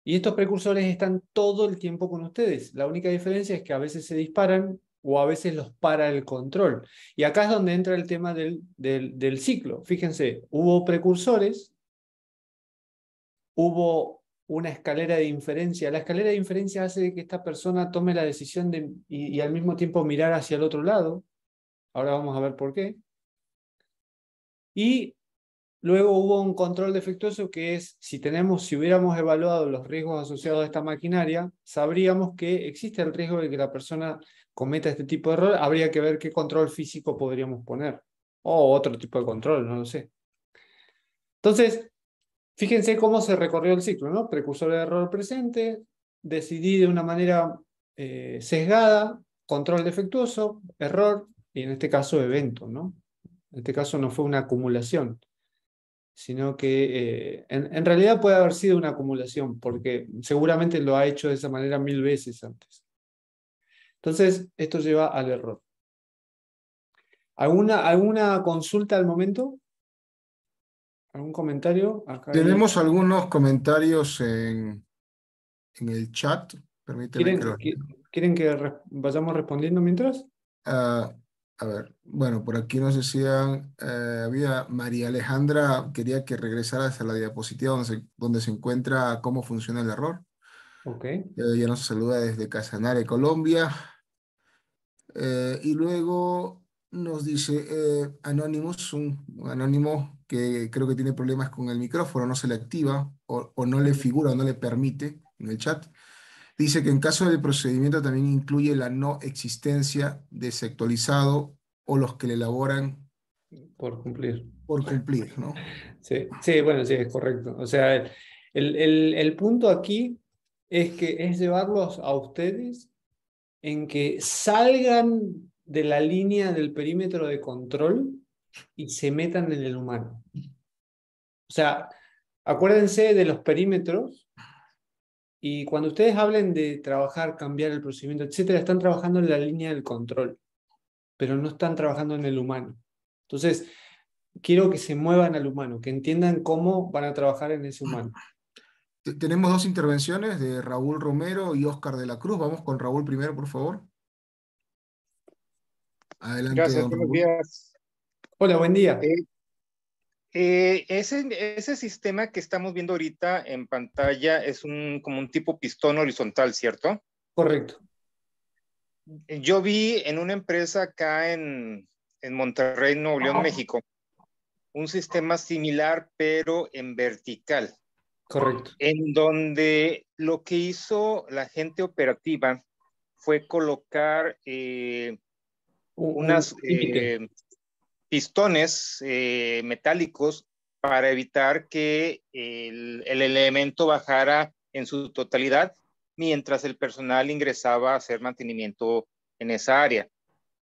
Speaker 1: Y estos precursores están todo el tiempo con ustedes. La única diferencia es que a veces se disparan o a veces los para el control. Y acá es donde entra el tema del, ciclo. Fíjense, hubo precursores, hubo una escalera de inferencia. La escalera de inferencia hace que esta persona tome la decisión de, y, y al mismo tiempo mirar hacia el otro lado. Ahora vamos a ver por qué. Y Luego hubo un control defectuoso que es, si tenemos, si hubiéramos evaluado los riesgos asociados a esta maquinaria, sabríamos que existe el riesgo de que la persona cometa este tipo de error. Habría que ver qué control físico podríamos poner o otro tipo de control, no lo sé. Entonces, fíjense cómo se recorrió el ciclo, ¿no? Precursor de error presente, decidí de una manera eh, sesgada, control defectuoso, error, y en este caso evento, ¿no? En este caso no fue una acumulación sino que eh, en, realidad puede haber sido una acumulación, porque seguramente lo ha hecho de esa manera mil veces antes. Entonces, esto lleva al error. ¿Alguna, consulta al momento? ¿Algún comentario? Tenemos
Speaker 2: algunos comentarios en, el chat. Permítanme.
Speaker 1: ¿Quieren que, vayamos respondiendo mientras?
Speaker 2: Ah, a ver, bueno, por aquí nos decían, eh, había María Alejandra, quería que regresara a la diapositiva donde se, encuentra cómo funciona el error. Ok. Eh, ella nos saluda desde Casanare, Colombia. Eh, y luego nos dice Anonymous, un, anónimo que creo que tiene problemas con el micrófono, no se le activa o, o no le figura no le permite en el chat. Dice que en caso de procedimiento también incluye la no existencia de sexualizado o los que le elaboran.
Speaker 1: Por cumplir. Por
Speaker 2: cumplir, ¿no?
Speaker 1: Sí, sí bueno, sí, es correcto. O sea, el, el punto aquí es que es llevarlos a ustedes en que salgan de la línea del perímetro de control y se metan en el humano. O sea, acuérdense de los perímetros y cuando ustedes hablen de trabajar, cambiar el procedimiento, etcétera, están trabajando en la línea del control, pero no están trabajando en el humano. Entonces, quiero que se muevan al humano, que entiendan cómo van a trabajar en ese humano. Tenemos dos intervenciones de Raúl Romero y Óscar de la Cruz. Vamos con Raúl
Speaker 3: primero,
Speaker 2: por favor. Adelante. Gracias, buenos días.
Speaker 3: Hola, buen día. Eh, eh, ese, sistema que estamos viendo ahorita en pantalla es un, como un tipo pistón horizontal, ¿cierto? Correcto. Yo vi en una empresa acá en, Monterrey, Nuevo León, México, un sistema similar, pero en vertical. Correcto. En donde lo que hizo la gente operativa fue colocar eh, unas pistones eh, metálicos para evitar que el, elemento bajara en su totalidad mientras el personal ingresaba a hacer mantenimiento en esa área.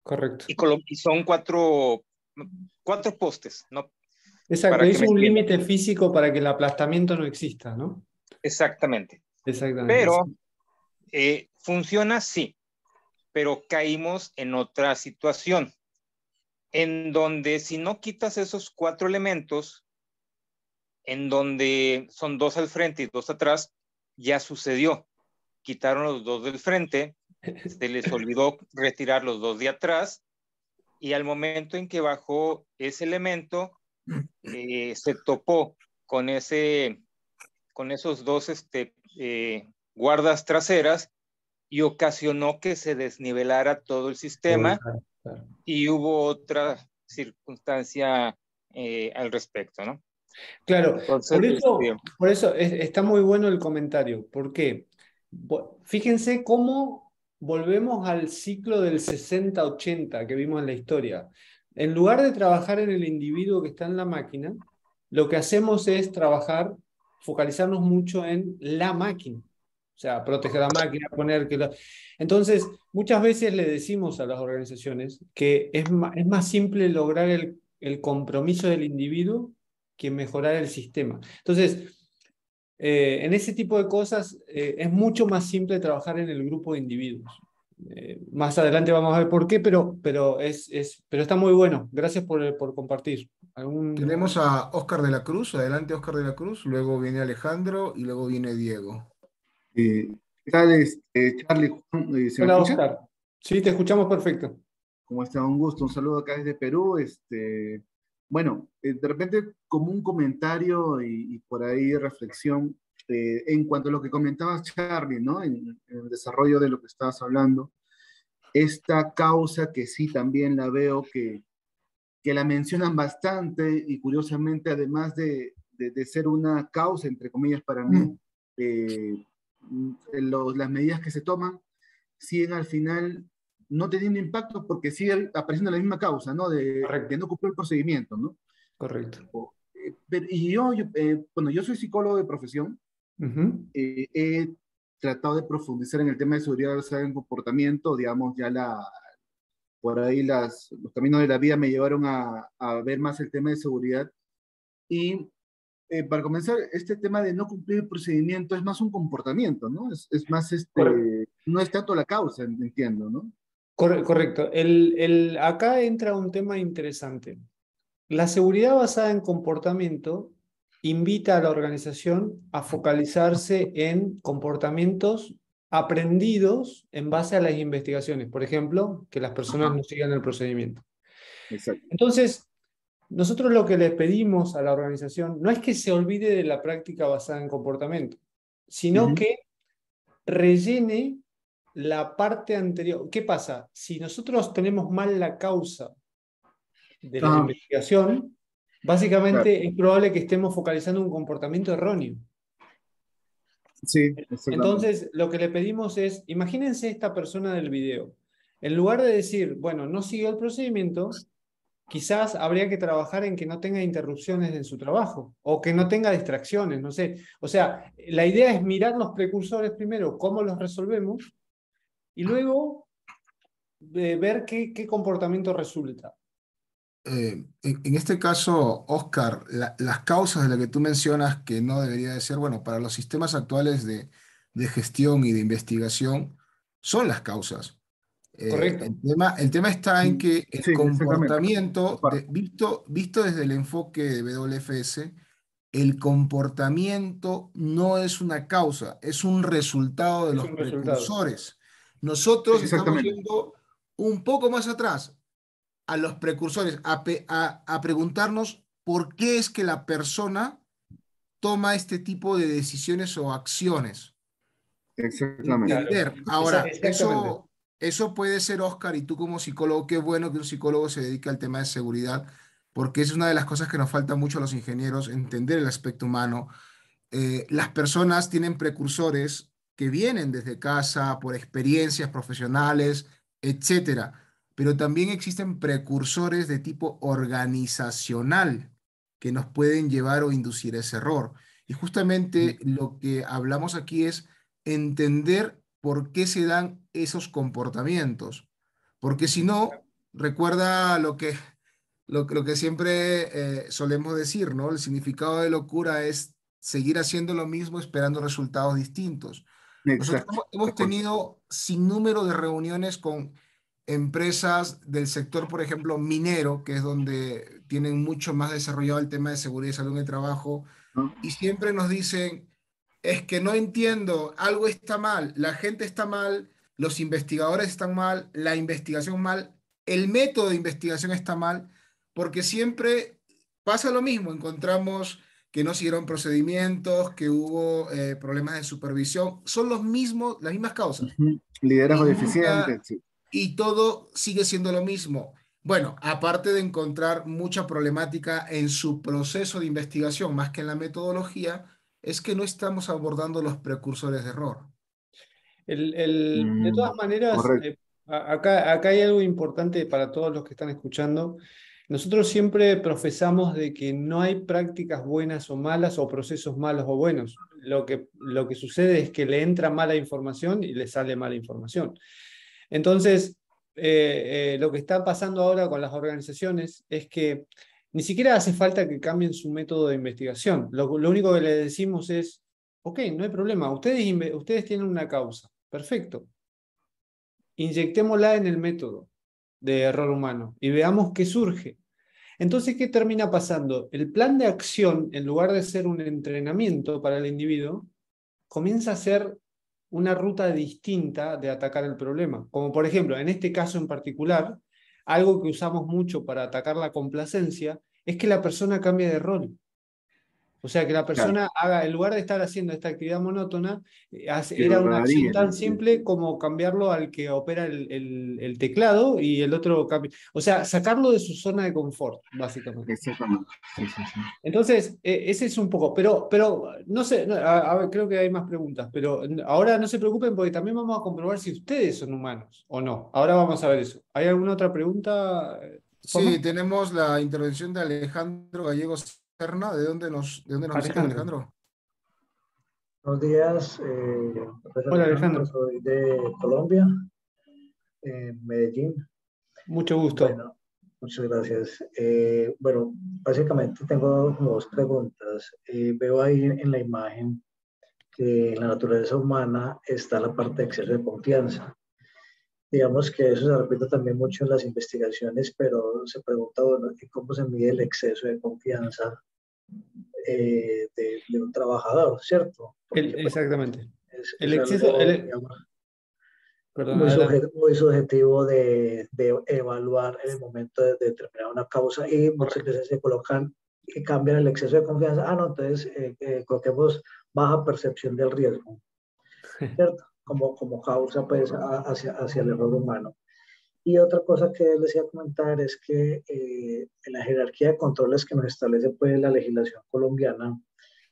Speaker 3: Correcto. Y, son cuatro, cuatro postes, ¿no?
Speaker 1: Exacto, es un límite físico para que el aplastamiento no
Speaker 3: exista, ¿no? Exactamente. Exactamente. Pero eh, funciona sí, pero caímos en otra situación en donde si no quitas esos cuatro elementos, en donde son dos al frente y dos atrás, ya sucedió. Quitaron los dos del frente, se les olvidó (laughs) retirar los dos de atrás y al momento en que bajó ese elemento, eh, se topó con, ese, con esos dos este, eh, guardas traseras y ocasionó que se desnivelara todo el sistema. Y hubo otra circunstancia eh, al respecto, ¿no? Claro,
Speaker 1: por eso, este, está muy bueno el comentario. ¿Por qué? Fíjense cómo volvemos al ciclo del 60-80 que vimos en la historia. En lugar de trabajar en el individuo que está en la máquina, lo que hacemos es trabajar, focalizarnos mucho en la máquina. O sea, proteger la máquina, poner que... Entonces, muchas veces le decimos a las organizaciones que es, es más simple lograr el, el, compromiso del individuo que mejorar el sistema. Entonces, eh, en ese tipo de cosas eh, es mucho más simple trabajar en el grupo de individuos. Eh, más adelante vamos a ver por qué, pero, pero, es, es, pero está muy bueno. Gracias por, por compartir.
Speaker 2: Tenemos a Oscar de la Cruz. Adelante, Oscar de la Cruz. Luego viene Alejandro y luego viene Diego.
Speaker 4: Eh, ¿Qué tal, este, Charlie? Eh, Hola, Oscar. Sí, te escuchamos perfecto. ¿Cómo está? Un gusto, un saludo acá desde Perú. Este, bueno, eh, de repente como un comentario y, por ahí reflexión en cuanto a lo que comentabas, Charlie, ¿no? En, el desarrollo de lo que estabas hablando, esta causa que sí también la veo que, que la mencionan bastante y curiosamente, además de, de, ser una causa, entre comillas, para mí, mm. eh, eh, las medidas que se toman siguen al final no teniendo impacto porque sigue apareciendo la misma causa, ¿no? De, no cumplir el procedimiento, ¿no? Correcto. Eh, y yo, eh, bueno, yo soy psicólogo de profesión. he tratado de profundizar en el tema de seguridad en comportamiento, digamos, ya la, por ahí las, los caminos de la vida me llevaron a, a ver más el tema de seguridad y eh, para comenzar, este tema de no cumplir el procedimiento es más un comportamiento, ¿no? Es, más, este, no es tanto la causa,
Speaker 1: entiendo, ¿no? correcto. El, el, acá entra un tema interesante. La seguridad basada en comportamiento invita a la organización a focalizarse en comportamientos aprendidos en base a las investigaciones. Por ejemplo, que las personas no sigan el procedimiento. Exacto. Entonces, nosotros lo que le pedimos a la organización no es que se olvide de la práctica basada en comportamiento, sino que rellene la parte anterior. ¿Qué pasa? Si nosotros tenemos mal la causa de la ah. investigación, básicamente es probable que estemos focalizando un comportamiento erróneo.
Speaker 5: Sí, Entonces,
Speaker 1: lo que le pedimos es, imagínense esta persona del video. En lugar de decir, bueno, no siguió el procedimiento, quizás habría que trabajar en que no tenga interrupciones en su trabajo o que no tenga distracciones, no sé. O sea, la idea es mirar los precursores primero, cómo los resolvemos y luego eh, ver qué, comportamiento resulta.
Speaker 2: Eh, en, este caso, Oscar, las causas de las que tú mencionas que no debería de ser, bueno, para los sistemas actuales de gestión y de investigación, son las causas. Eh, el, tema, el, tema, está en que el comportamiento, visto, desde el enfoque de WFS, el comportamiento no es una causa, es un resultado de los precursores. Nosotros estamos yendo un poco más atrás a los precursores, a, preguntarnos por qué es que la persona toma este tipo de decisiones o acciones. Exactamente. Ahora, eso eso puede ser, Oscar, y tú como psicólogo, qué bueno que un psicólogo se dedique al tema de seguridad, porque es una de las cosas que nos falta mucho a los ingenieros, entender el aspecto humano. Eh, las personas tienen precursores que vienen desde casa por experiencias profesionales, etcétera pero también existen precursores de tipo organizacional que nos pueden llevar o inducir ese error. Y justamente mm. lo que hablamos aquí es entender por qué se dan esos comportamientos. Porque si no, recuerda lo que, lo, que siempre eh, solemos decir, ¿no? El significado de locura es seguir haciendo lo mismo esperando resultados distintos. Nosotros hemos tenido sin número de reuniones con empresas del sector, por ejemplo, minero, que es donde tienen mucho más desarrollado el tema de seguridad y salud en el trabajo, y siempre nos dicen, es que no entiendo, algo está mal, la gente está mal, los investigadores están mal, la investigación mal, el método de investigación está mal, porque siempre pasa lo mismo, encontramos que no siguieron procedimientos, que hubo eh, problemas de supervisión, son los mismos, las mismas causas.
Speaker 4: Liderazgo deficiente.
Speaker 2: Y todo sigue siendo lo mismo. Bueno, aparte de encontrar mucha problemática en su proceso de investigación, más que en la metodología, es
Speaker 1: que no estamos abordando los precursores de error. de mm, todas maneras, eh, acá, hay algo importante para todos los que están escuchando. Nosotros siempre profesamos de que no hay prácticas buenas o malas o procesos malos o buenos. Lo que, lo que sucede es que le entra mala información y le sale mala información. Entonces, eh, eh, lo que está pasando ahora con las organizaciones es que ni siquiera hace falta que cambien su método de investigación. Lo, único que le decimos es, ok, no hay problema, ustedes, ustedes tienen una causa, perfecto. Inyectémosla en el método de error humano y veamos qué surge. Entonces, ¿qué termina pasando? El plan de acción, en lugar de ser un entrenamiento para el individuo, comienza a ser una ruta distinta de atacar el problema. Como por ejemplo, en este caso en particular, algo que usamos mucho para atacar la complacencia, es que la persona cambia de rol. O sea, que la persona haga, en lugar de estar haciendo esta actividad monótona, eh, era una acción tan simple como cambiarlo al que opera el, teclado y el otro cambio. O sea, sacarlo de su zona de confort, básicamente. Entonces, e, ese es un poco, pero, pero no sé, creo que hay más preguntas, pero ahora no se preocupen porque también vamos a comprobar si ustedes son humanos o no. Ahora vamos a ver eso. ¿Hay alguna otra pregunta? Eh, sí, tenemos la
Speaker 2: intervención de Alejandro Gallegos Serna, ¿de dónde nos, de dónde nos Alejandro. Alejandro?
Speaker 6: Buenos días. Eh, Hola, Alejandro. Soy de Colombia, en Medellín. Mucho gusto. muchas gracias. Eh, bueno, básicamente tengo dos preguntas. Eh, veo ahí en la imagen que en la naturaleza humana está la parte de exceso de confianza digamos que eso se repite también mucho en las investigaciones, pero se pregunta, bueno, ¿cómo se mide el exceso de confianza eh, de, un trabajador, cierto? Pues, exactamente. Es, el exceso... muy, subjetivo, de, de, evaluar en el momento de, determinar una causa y muchas veces se colocan y cambian el exceso de confianza. Ah, no, entonces eh, eh coloquemos baja percepción del riesgo. (laughs) ¿Cierto? como, como causa pues, hacia, hacia el error humano. Y otra cosa que les iba a comentar es que eh, en la jerarquía de controles que nos establece pues, la legislación colombiana,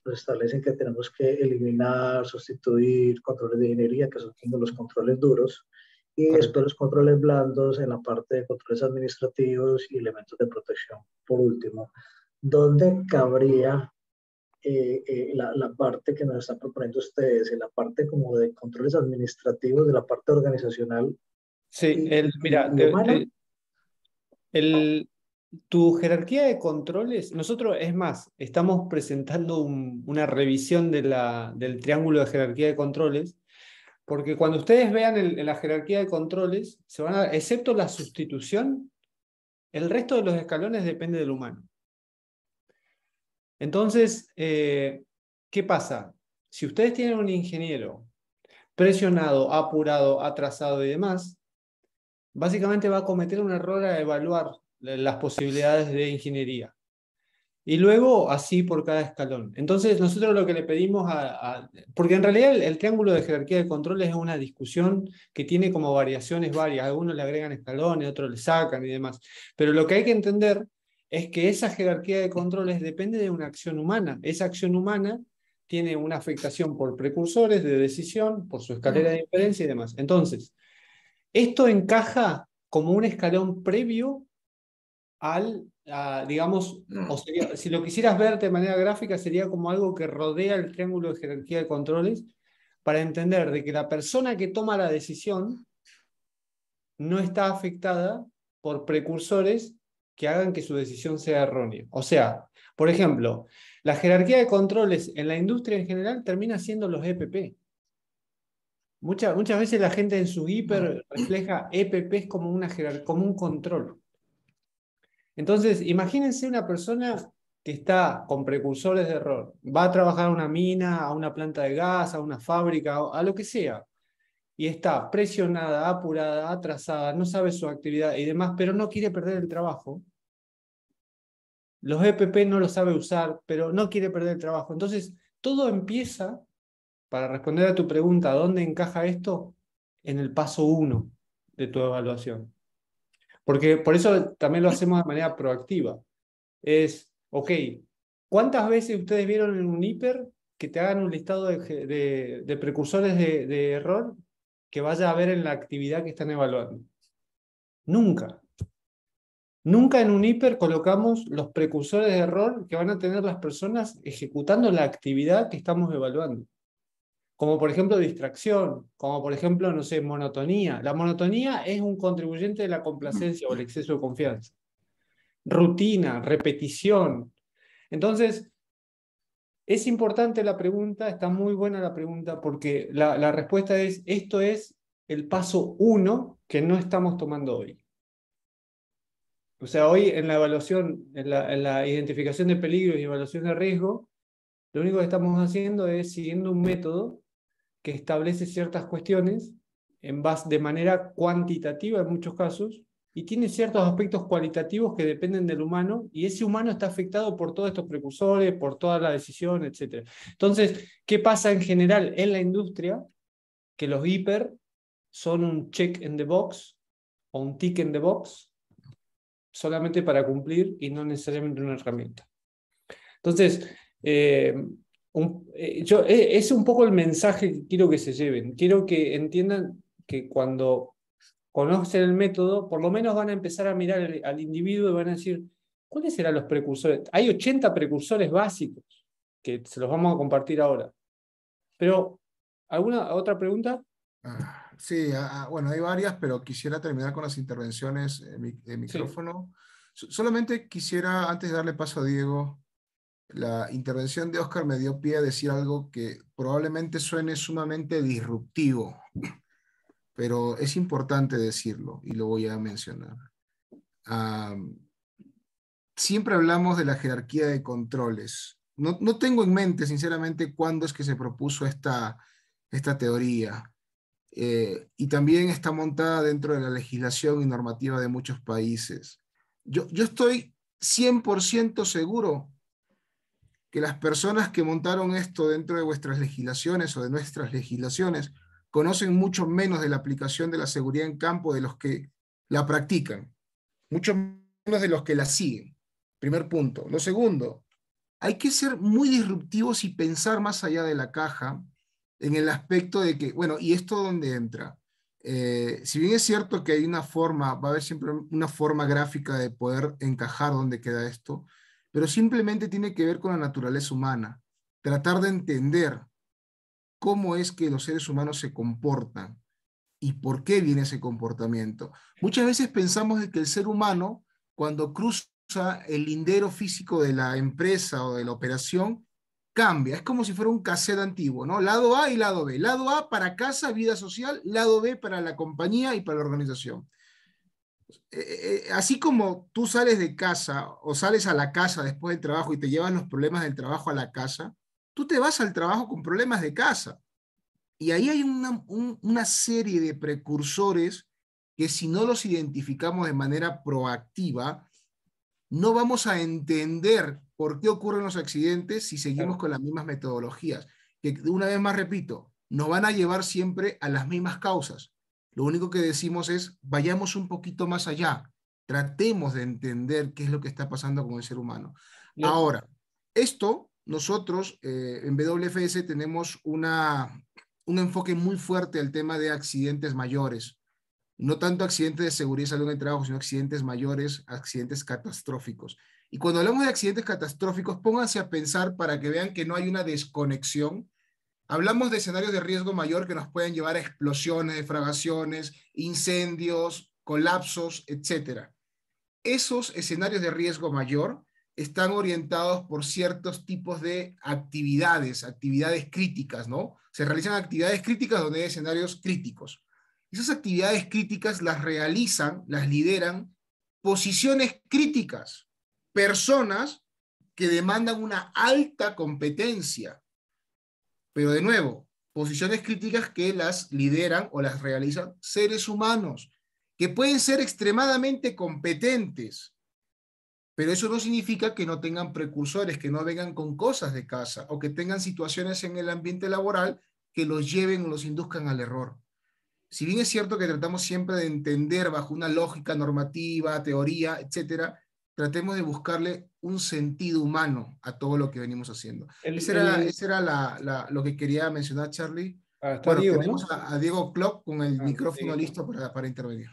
Speaker 6: nos establecen que tenemos que eliminar, sustituir controles de ingeniería, que son los controles duros, y después los controles blandos en la parte de controles administrativos y elementos de protección, por último. ¿Dónde cabría eh, eh, la, parte que nos están proponiendo ustedes, la parte como de controles administrativos, de la parte organizacional. Sí, mira, el, tu
Speaker 1: jerarquía de controles, nosotros, es más, estamos presentando una revisión de la, del triángulo de jerarquía de controles, porque cuando ustedes vean la jerarquía de controles, se van a, excepto la sustitución, el resto de los escalones depende del humano. Entonces, eh, ¿qué pasa? Si ustedes tienen un ingeniero presionado, apurado, atrasado y demás, básicamente va a cometer un error a evaluar las posibilidades de ingeniería. Y luego así por cada escalón. Entonces, nosotros lo que le pedimos a... porque en realidad el, triángulo de jerarquía de controles es una discusión que tiene como variaciones varias. Algunos le agregan escalones, otros le sacan y demás. Pero lo que hay que entender es que esa jerarquía de controles depende de una acción humana. Esa acción humana tiene una afectación por precursores de decisión, por su escalera de inferencia y demás. Entonces, esto encaja como un escalón previo al, digamos, mm. si lo quisieras ver de manera gráfica, sería como algo que rodea el triángulo de jerarquía de controles para entender de que la persona que toma la decisión no está afectada por precursores que hagan que su decisión sea errónea. O sea, por ejemplo, la jerarquía de controles en la industria en general termina siendo los EPP. Muchas muchas veces la gente en su hiper refleja EPP como, una como un control. Entonces, imagínense una persona que está con precursores de error, va a trabajar a una mina, a una planta de gas, a una fábrica, a lo que sea y está presionada, apurada, atrasada, no sabe su actividad y demás, pero no quiere perder el trabajo. Los EPP no lo sabe usar, pero no quiere perder el trabajo. Entonces, todo empieza, para responder a tu pregunta, ¿dónde encaja esto? En el paso uno de tu evaluación. Porque por eso también lo hacemos de manera proactiva. Es, ok, ¿cuántas veces ustedes vieron en un hiper que te hagan un listado de, precursores de, error que vaya a ver en la actividad que están evaluando. Nunca. Nunca en un hiper colocamos los precursores de error que van a tener las personas ejecutando la actividad que estamos evaluando. Como por ejemplo distracción, como por ejemplo, no sé, monotonía. La monotonía es un contribuyente de la complacencia o el exceso de confianza. Rutina, repetición. Entonces, es importante la pregunta, está muy buena la pregunta, porque la, respuesta es, esto es el paso uno que no estamos tomando hoy. O sea, hoy en la evaluación, en la, identificación de peligros y evaluación de riesgo, lo único que estamos haciendo es siguiendo un método que establece ciertas cuestiones en de manera cuantitativa en muchos casos, y tiene ciertos aspectos cualitativos que dependen del humano y ese humano está afectado por todos estos precursores, por toda la decisión, etc. Entonces, ¿qué pasa en general en la industria? Que los hiper son un check in the box o un tick in the box solamente para cumplir y no necesariamente una herramienta. Entonces, eh, eh, yo, eh, es un poco el mensaje que quiero que se lleven. Quiero que entiendan que cuando conocen el método, por lo menos van a empezar a mirar al, individuo y van a decir, ¿cuáles serán los precursores? Hay 80 precursores básicos que se los vamos a compartir ahora. Pero, ¿alguna otra pregunta? Ah, sí, ah, ah, bueno, hay varias,
Speaker 2: pero quisiera terminar con las intervenciones de micrófono. Solamente quisiera, antes de darle paso a Diego, la intervención de Oscar me dio pie a decir algo que probablemente suene sumamente disruptivo, pero es importante decirlo y lo voy a mencionar. Ah, siempre hablamos de la jerarquía de controles. No, tengo en mente, sinceramente, cuándo es que se propuso esta, teoría. Eh, y también está montada dentro de la legislación y normativa de muchos países. Yo, yo estoy 100% seguro que las personas que montaron esto dentro de vuestras legislaciones o de nuestras legislaciones conocen mucho menos de la aplicación de la seguridad en campo de los que la practican, mucho menos de los que la siguen. Primer punto. Lo segundo, hay que ser muy disruptivos y pensar más allá de la caja en el aspecto de que, bueno, ¿y esto dónde entra? Eh, si bien es cierto que hay una forma, va a haber siempre una forma gráfica de poder encajar dónde queda esto, pero simplemente tiene que ver con la naturaleza humana, tratar de entender cómo es que los seres humanos se comportan y por qué viene ese comportamiento. Muchas veces pensamos de que el ser humano, cuando cruza el lindero físico de la empresa o de la operación, cambia. Es como si fuera un cassette antiguo, ¿no? Lado A y lado B. Lado A para casa, vida social, lado B para la compañía y para la organización. Eh, eh, eh, así como tú sales de casa o sales a la casa después del trabajo y te llevas los problemas del trabajo a la casa, tú te vas al trabajo con problemas de casa. Y ahí hay una, serie de precursores que si no los identificamos de manera proactiva, no vamos a entender por qué ocurren los accidentes si seguimos con las mismas metodologías. Que una vez más repito, nos van a llevar siempre a las mismas causas. Lo único que decimos es, vayamos un poquito más allá, tratemos de entender qué es lo que está pasando con el ser humano. Ahora, esto nosotros eh, en WFS tenemos un enfoque muy fuerte al tema de accidentes mayores. No tanto accidentes de seguridad y salud en el trabajo, sino accidentes mayores, accidentes catastróficos. Y cuando hablamos de accidentes catastróficos, pónganse a pensar para que vean que no hay una desconexión. Hablamos de escenarios de riesgo mayor que nos pueden llevar a explosiones, defragaciones, incendios, colapsos, etc. Esos escenarios de riesgo mayor están orientados por ciertos tipos de actividades, actividades críticas, ¿no? Se realizan actividades críticas donde hay escenarios críticos. Esas actividades críticas las realizan, las lideran posiciones críticas, personas que demandan una alta competencia. Pero de nuevo, posiciones críticas que las lideran o las realizan seres humanos, que pueden ser extremadamente competentes, pero eso no significa que no tengan precursores, que no vengan con cosas de casa o que tengan situaciones en el ambiente laboral que los lleven o los induzcan al error. Si bien es cierto que tratamos siempre de entender bajo una lógica normativa, teoría, etcétera, tratemos de buscarle un sentido humano a todo lo que venimos haciendo. ese era, lo que quería mencionar, Charlie. Ah, tenemos a, Diego Clock con el ah, micrófono listo para intervenir.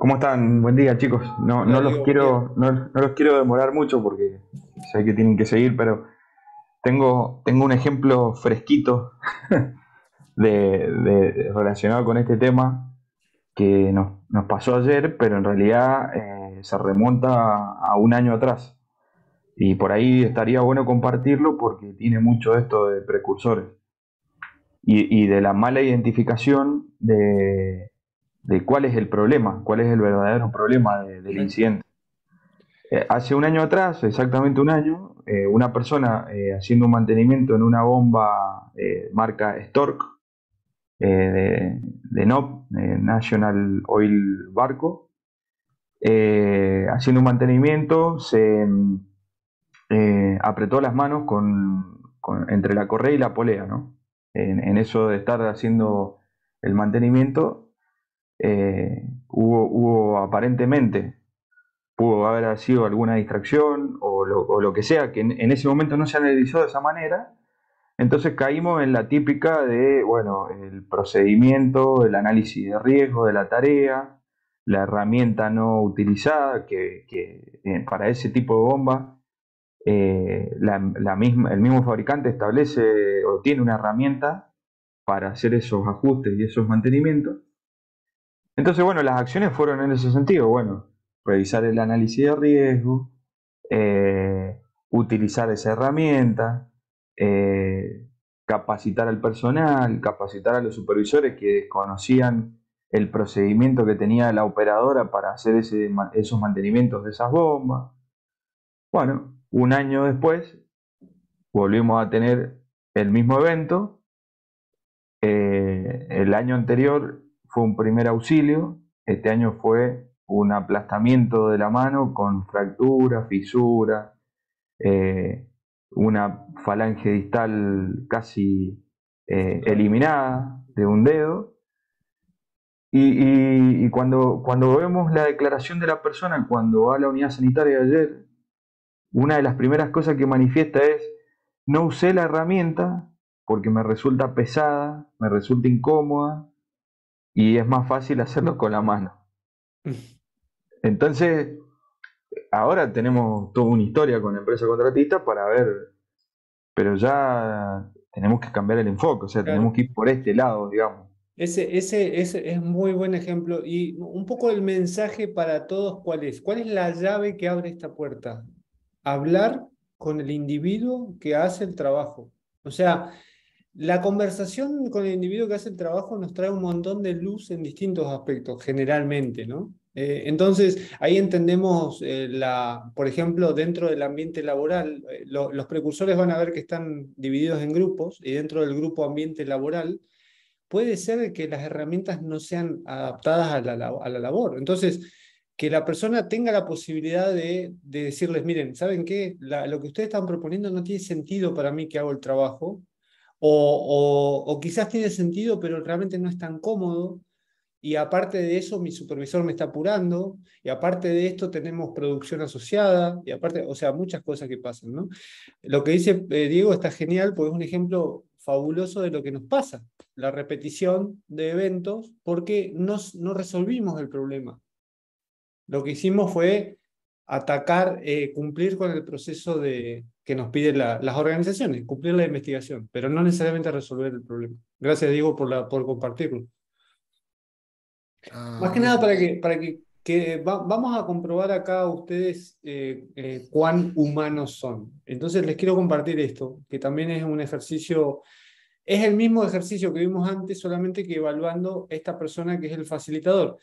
Speaker 7: ¿Cómo están? Buen día, chicos. No, los quiero, no, los quiero demorar mucho porque sé que tienen que seguir, pero tengo, tengo un ejemplo fresquito (laughs) de, relacionado con este tema que nos, pasó ayer, pero en realidad eh, se remonta a un año atrás. Y por ahí estaría bueno compartirlo porque tiene mucho esto de precursores y de la mala identificación de, de cuál es el problema, cuál es el verdadero problema del incidente. Eh, hace un año atrás, exactamente un año, eh, una persona eh, haciendo un mantenimiento en una bomba marca Stork de, de, NOP, National Oil Barco, haciendo un mantenimiento se mm, apretó las manos con, entre la correa y la polea, ¿no? en eso de estar haciendo el mantenimiento eh, hubo, aparentemente, pudo haber sido alguna distracción o lo, que sea, que en, ese momento no se analizó de esa manera, entonces caímos en la típica de, bueno, el procedimiento, el análisis de riesgo de la tarea, la herramienta no utilizada, que, eh, para ese tipo de bomba eh, la misma, el mismo fabricante establece o tiene una herramienta para hacer esos ajustes y esos mantenimientos. Entonces, bueno, las acciones fueron en ese sentido, bueno, revisar el análisis de riesgo, eh, utilizar esa herramienta, eh, capacitar al personal, capacitar a los supervisores que desconocían el procedimiento que tenía la operadora para hacer esos mantenimientos de esas bombas. Bueno, un año después volvimos a tener el mismo evento. Eh, el año anterior fue un primer auxilio, este año fue un aplastamiento de la mano con fractura, fisura, eh, una falange distal casi eh, eliminada de un dedo. Y, cuando, cuando vemos la declaración de la persona, cuando va a la unidad sanitaria de ayer, una de las primeras cosas que manifiesta es, no usé la herramienta porque me resulta pesada, me resulta incómoda, y es más fácil hacerlo con la mano. (laughs) Entonces, ahora tenemos toda una historia con la empresa
Speaker 1: contratista para ver,
Speaker 7: pero ya tenemos que cambiar el enfoque, o sea, tenemos que ir por este lado, digamos.
Speaker 1: Ese, ese, ese, es muy buen ejemplo. Y un poco el mensaje para todos, ¿cuál es? ¿Cuál es la llave que abre esta puerta? Hablar con el individuo que hace el trabajo. O sea, la conversación con el individuo que hace el trabajo nos trae un montón de luz en distintos aspectos, generalmente, ¿no? Eh, entonces, ahí entendemos, eh, la, por ejemplo, dentro del ambiente laboral, eh, los precursores van a ver que están divididos en grupos y dentro del grupo ambiente laboral puede ser que las herramientas no sean adaptadas a la, labor. Entonces, que la persona tenga la posibilidad de, decirles, miren, ¿saben qué? lo que ustedes están proponiendo no tiene sentido para mí que hago el trabajo, o, quizás tiene sentido, pero realmente no es tan cómodo. Y aparte de eso, mi supervisor me está apurando. Y aparte de esto, tenemos producción asociada. Y aparte, o sea, muchas cosas que pasan. ¿no? Lo que dice eh, Diego está genial porque es un ejemplo fabuloso de lo que nos pasa. La repetición de eventos porque no resolvimos el problema. Lo que hicimos fue atacar, eh, cumplir con el proceso de, que nos piden las organizaciones, cumplir la investigación, pero no necesariamente resolver el problema. Gracias, Diego, por, la, por compartirlo. Ah, Más que nada para que, para que, que vamos a comprobar acá ustedes eh, eh, cuán humanos son. Entonces les quiero compartir esto, que también es un ejercicio, es el mismo ejercicio que vimos antes, solamente que evaluando esta persona que es el facilitador.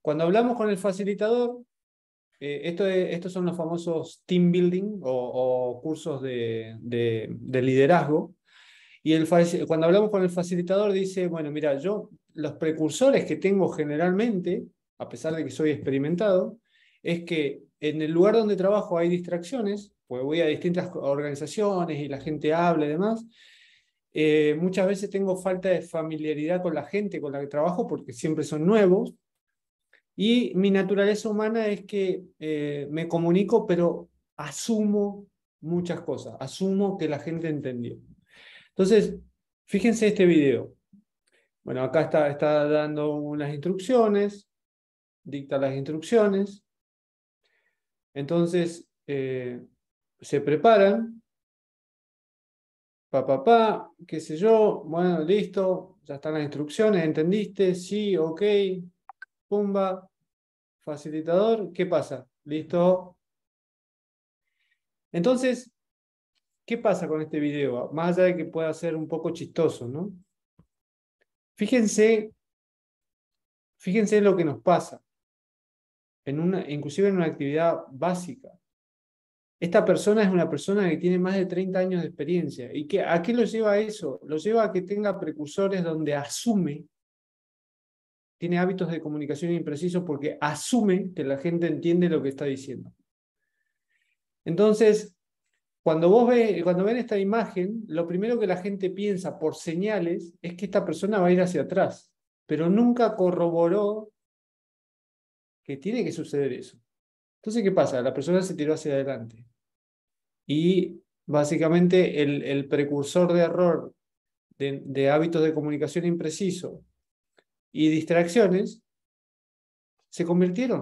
Speaker 1: Cuando hablamos con el facilitador, eh, estos son los famosos team building o, cursos de, liderazgo. Y cuando hablamos con el facilitador dice, bueno, mira, yo los precursores que tengo generalmente, a pesar de que soy experimentado, es que en el lugar donde trabajo hay distracciones, pues voy a distintas organizaciones y la gente habla y demás. Eh, muchas veces tengo falta de familiaridad con la gente con la que trabajo porque siempre son nuevos y mi naturaleza humana es que eh, me comunico, pero asumo muchas cosas, asumo que la gente entendió. Entonces, fíjense este video. Bueno, acá está, dando unas instrucciones, dicta las instrucciones. Entonces, eh, se preparan. papá pa, pa, qué sé yo. Bueno, listo, ya están las instrucciones, ¿entendiste? Sí, ok, Pumba, facilitador, ¿qué pasa? Listo. Entonces, ¿qué pasa con este video? Más allá de que pueda ser un poco chistoso, ¿no? Fíjense, fíjense lo que nos pasa, en una, inclusive en una actividad básica. Esta persona es una persona que tiene más de 30 años de experiencia. ¿Y que, a qué lo lleva eso? Lo lleva a que tenga precursores donde asume tiene hábitos de comunicación imprecisos porque asume que la gente entiende lo que está diciendo. Entonces, cuando vos ves, cuando ven esta imagen, lo primero que la gente piensa por señales es que esta persona va a ir hacia atrás, pero nunca corroboró que tiene que suceder eso. Entonces, ¿qué pasa? La persona se tiró hacia adelante. Y básicamente el, precursor de error de, de hábitos de comunicación impreciso y distracciones, se convirtieron.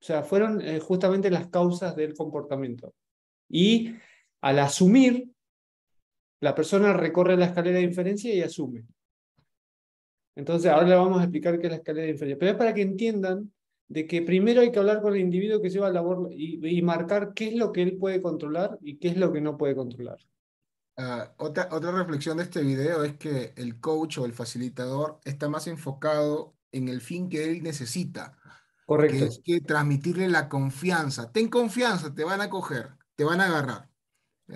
Speaker 1: O sea, fueron eh, justamente las causas del comportamiento. Y al asumir, la persona recorre la escalera de inferencia y asume. Entonces, ahora le vamos a explicar qué es la escalera de inferencia. Pero es para que entiendan de que primero hay que hablar con el individuo que lleva la labor y marcar qué es lo que él puede controlar y qué es lo que no puede controlar. Ah, otra, otra reflexión de
Speaker 2: este video es que el coach o el facilitador está más enfocado en el fin que él necesita. Correcto. Que es que transmitirle la confianza. Ten confianza, te van a coger, te van a agarrar.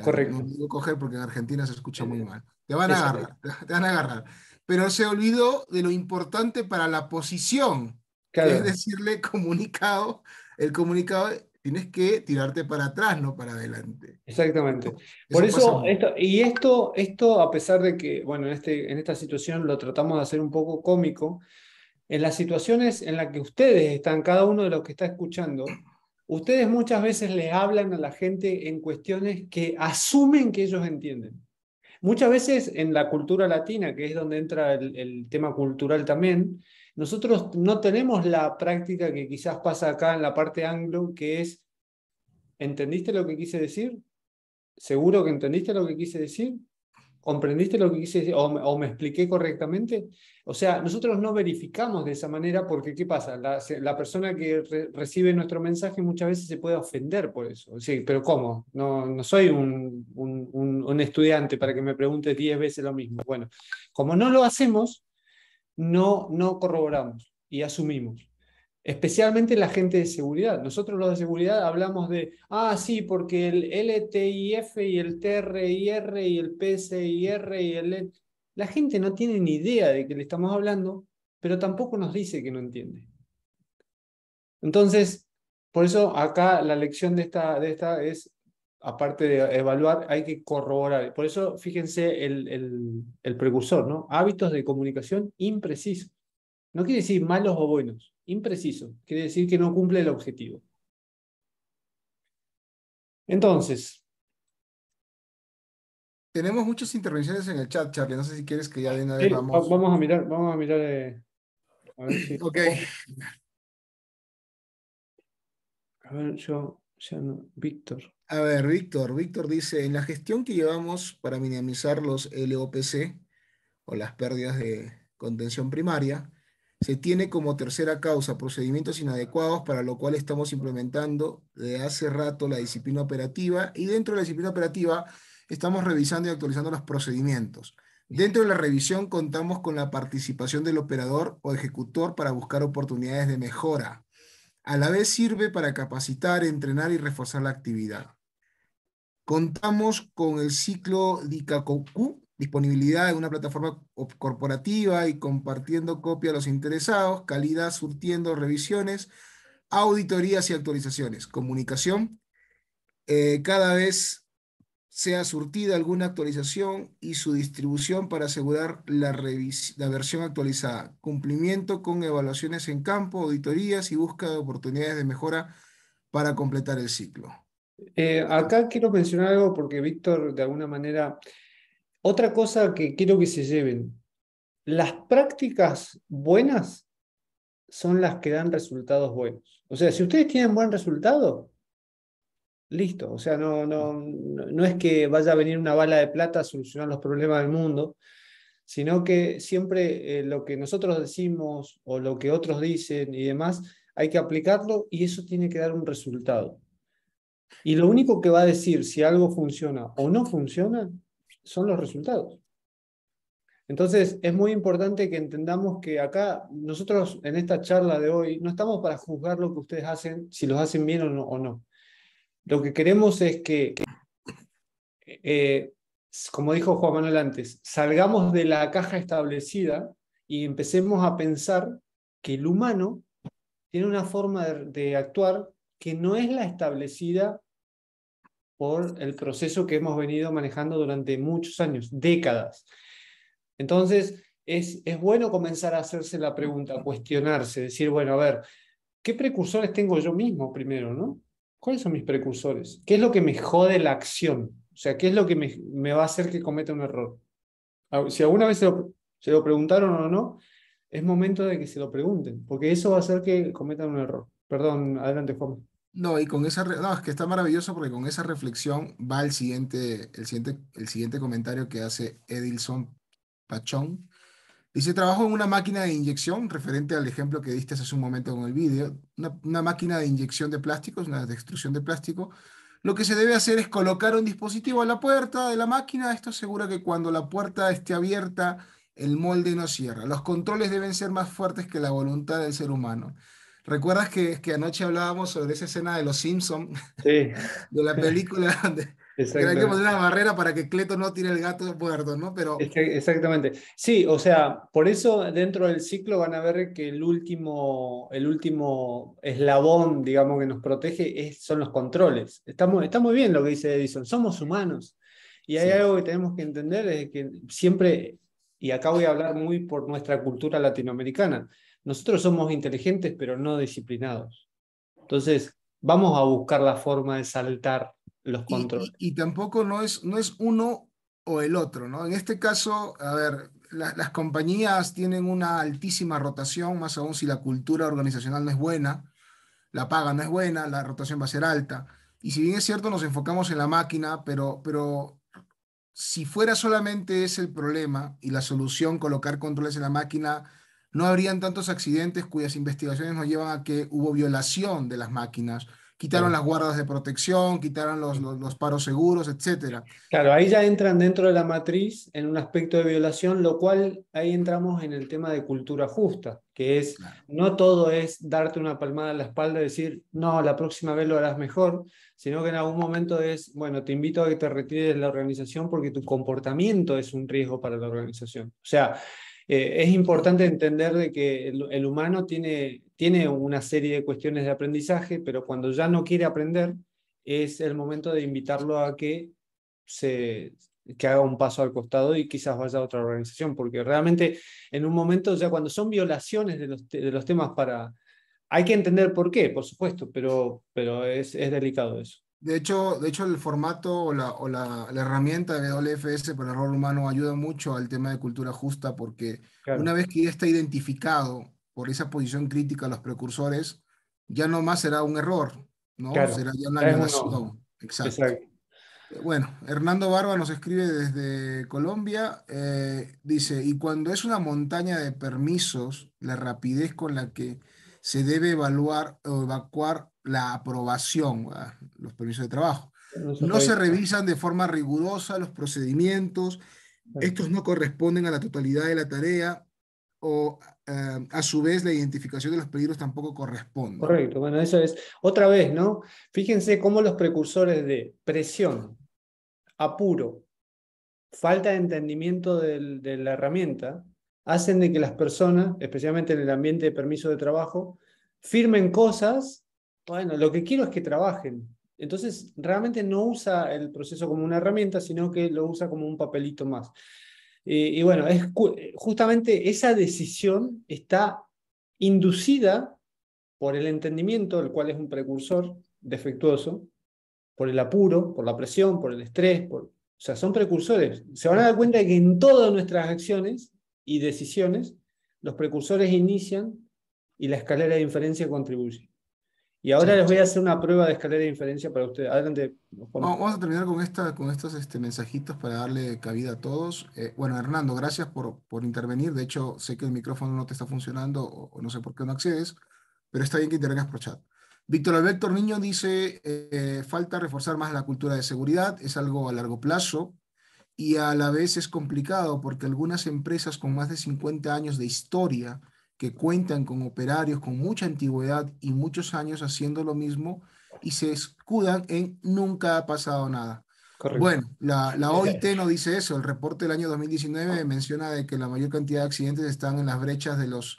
Speaker 2: Correcto. No digo coger porque en Argentina se escucha muy eh, mal. Te van a agarrar, (laughs) te van a agarrar. Pero se olvidó de lo importante para la posición, que es decirle comunicado, el comunicado tienes que tirarte para atrás, no para adelante.
Speaker 1: Exactamente. Por eso, y esto, esto, a pesar de que, bueno, en, este, en esta situación lo tratamos de hacer un poco cómico, en las situaciones en las que ustedes están, cada uno de los que está escuchando, ustedes muchas veces le hablan a la gente en cuestiones que asumen que ellos entienden. Muchas veces en la cultura latina, que es donde entra el tema cultural también, nosotros no tenemos la práctica que quizás pasa acá en la parte anglo, que es, ¿entendiste lo que quise decir? ¿Seguro que entendiste lo que quise decir? ¿Comprendiste lo que quise decir? ¿O, me expliqué correctamente? O sea, nosotros no verificamos de esa manera porque, ¿qué pasa? La, persona que recibe nuestro mensaje muchas veces se puede ofender por eso. Sí, pero ¿cómo? No, soy un, estudiante para que me pregunte 10 veces lo mismo. Bueno, como no lo hacemos, no, corroboramos y asumimos. Especialmente la gente de seguridad. Nosotros los de seguridad hablamos de, ah, sí, porque el LTIF y el TRIR y el PSIR y el... La gente no tiene ni idea de que le estamos hablando, pero tampoco nos dice que no entiende. Entonces, por eso acá la lección de esta, de esta es aparte de evaluar, hay que corroborar. Por eso, fíjense el, precursor, ¿no? Hábitos de comunicación imprecisos. No quiere decir malos o buenos, impreciso. Quiere decir que no cumple el objetivo. Entonces. Tenemos muchas intervenciones en el chat,
Speaker 2: Charlie. No sé si quieres que ya de una vez vamos. a mirar,
Speaker 1: vamos a mirar. Eh, a ver si... Ok. A ver, yo, ya Víctor.
Speaker 2: A ver, Víctor, Víctor dice, en la gestión que llevamos para minimizar los LOPC o las pérdidas de contención primaria, se tiene como tercera causa procedimientos inadecuados, para lo cual estamos implementando de hace rato la disciplina operativa y dentro de la disciplina operativa estamos revisando y actualizando los procedimientos. Dentro de la revisión contamos con la participación del operador o ejecutor para buscar oportunidades de mejora. A la vez sirve para capacitar, entrenar y reforzar la actividad. Contamos con el ciclo DICACOQ, disponibilidad en una plataforma corporativa y compartiendo copia a los interesados, calidad surtiendo revisiones, auditorías y actualizaciones, comunicación. Eh, cada vez sea surtida alguna actualización y su distribución para asegurar la, la versión actualizada, cumplimiento con evaluaciones en
Speaker 1: campo, auditorías y búsqueda de oportunidades de mejora para completar el ciclo. Eh, acá quiero mencionar algo porque Víctor, de alguna manera, otra cosa que quiero que se lleven, las prácticas buenas son las que dan resultados buenos. O sea, si ustedes tienen buen resultado, listo. O sea, no, no, no es que vaya a venir una bala de plata a solucionar los problemas del mundo, sino que siempre eh, lo que nosotros decimos o lo que otros dicen y demás, hay que aplicarlo y eso tiene que dar un resultado. Y lo único que va a decir si algo funciona o no funciona son los resultados. Entonces, es muy importante que entendamos que acá nosotros en esta charla de hoy no estamos para juzgar lo que ustedes hacen, si los hacen bien o no. Lo que queremos es que, eh, como dijo Juan Manuel antes, salgamos de la caja establecida y empecemos a pensar que el humano tiene una forma de actuar que no es la establecida por el proceso que hemos venido manejando durante muchos años, décadas. Entonces, es, es bueno comenzar a hacerse la pregunta, a cuestionarse, decir, bueno, a ver, ¿qué precursores tengo yo mismo primero, no? ¿Cuáles son mis precursores? ¿Qué es lo que me jode la acción? O sea, ¿qué es lo que me, va a hacer que cometa un error? Ah, si alguna vez se lo, se lo preguntaron o no, es momento de que se lo pregunten, porque eso va a hacer que cometan un error. Perdón, adelante, Juan. No, y con esa, es que está maravilloso porque
Speaker 2: con esa reflexión va el siguiente, el siguiente, el siguiente comentario que hace Edilson Pachón. Dice, trabajo en una máquina de inyección, referente al ejemplo que diste hace un momento con el vídeo, una, máquina de inyección de plásticos, una de extrusión de plástico. Lo que se debe hacer es colocar un dispositivo a la puerta de la máquina, esto asegura que cuando la puerta esté abierta, el molde no cierra. Los controles deben ser más fuertes que la voluntad del ser humano. ¿Recuerdas que, que anoche hablábamos sobre esa escena de Los Simpsons?
Speaker 6: Sí. (laughs)
Speaker 2: De la
Speaker 1: película donde hay que poner una barrera para que Cleto no tire el gato de puerto, ¿no? Pero... Exactamente. Sí, o sea, por eso dentro del ciclo van a ver que el último, el último eslabón, digamos, que nos protege es, son los controles. Está muy, está muy bien lo que dice Edison, somos humanos. Y hay algo que tenemos que entender, es que siempre, y acá voy a hablar muy por nuestra cultura latinoamericana, nosotros somos inteligentes, pero no disciplinados. Entonces, vamos a buscar la forma de saltar los controles.
Speaker 2: Y, tampoco no es, no es uno o el otro, ¿no? En este caso, a ver, las compañías tienen una altísima rotación, más aún si la cultura organizacional no es buena, la paga no es buena, la rotación va a ser alta. Y si bien es cierto, nos enfocamos en la máquina, pero, pero si fuera solamente ese el problema y la solución colocar controles en la máquina, no habrían tantos accidentes cuyas investigaciones nos llevan a que hubo violación de las máquinas, quitaron las guardas de protección, quitaron
Speaker 1: los, los, paros seguros, etc. Claro, ahí ya entran dentro de la matriz en un aspecto de violación, lo cual ahí entramos en el tema de cultura justa, que es no todo es darte una palmada en la espalda y decir, no, la próxima vez lo harás mejor, sino que en algún momento es, bueno, te invito a que te retires de la organización porque tu comportamiento es un riesgo para la organización. O sea, eh, es importante entender de que el, humano tiene, tiene una serie de cuestiones de aprendizaje, pero cuando ya no quiere aprender, es el momento de invitarlo a que, se, que haga un paso al costado y quizás vaya a otra organización, porque realmente en un momento ya cuando son violaciones de los, de los temas para... Hay que entender por qué, por supuesto, pero, pero es, es delicado eso. De hecho,
Speaker 2: de hecho el formato o, la, herramienta de WFS para el error humano ayuda mucho al tema de cultura justa porque una vez que ya está identificado por esa posición crítica a los precursores, ya no más será un error, ¿no? Será ya una
Speaker 8: Exacto. Eh,
Speaker 2: bueno, Hernando Barba nos escribe desde Colombia, eh, dice, y cuando es una montaña de permisos, la rapidez con la que se debe evaluar o evacuar la aprobación, ah, los permisos de trabajo.
Speaker 9: No se, revisan
Speaker 2: de forma rigurosa los procedimientos, estos no corresponden a la totalidad de la tarea o ah, a su vez la identificación de los peligros
Speaker 1: tampoco corresponde. Correcto, bueno, eso es otra vez, ¿no? Fíjense cómo los precursores de presión, apuro, falta de entendimiento de la herramienta, hacen de que las personas, especialmente en el ambiente de permiso de trabajo, firmen cosas bueno, lo que quiero es que trabajen. Entonces, realmente no usa el proceso como una herramienta, sino que lo usa como un papelito más. Eh, y bueno, es eh, justamente esa decisión está inducida por el entendimiento, el cual es un precursor defectuoso, por el apuro, por la presión, por el estrés, por, o sea, son precursores. Se van a dar cuenta de que en todas nuestras acciones y decisiones, los precursores inician y la escalera de inferencia contribuye. Y ahora les voy a hacer una prueba de escalera de inferencia para ustedes. Adelante. vamos
Speaker 2: a terminar con, esta, con estos este, mensajitos para darle cabida a todos. Eh, bueno, Hernando, gracias por, por intervenir. De hecho, sé que el micrófono no te está funcionando o, no sé por qué no accedes, pero está bien que intervengas por chat. Víctor Alberto Niño dice, eh, falta reforzar más la cultura de seguridad, es algo a largo plazo y a la vez es complicado porque algunas empresas con más de 50 años de historia que cuentan con operarios con mucha antigüedad y muchos años haciendo lo mismo y se escudan en nunca ha pasado nada. Bueno, la, (laughs) OIT no dice eso. El reporte del año 2019 menciona de que la mayor cantidad de accidentes están en las brechas de los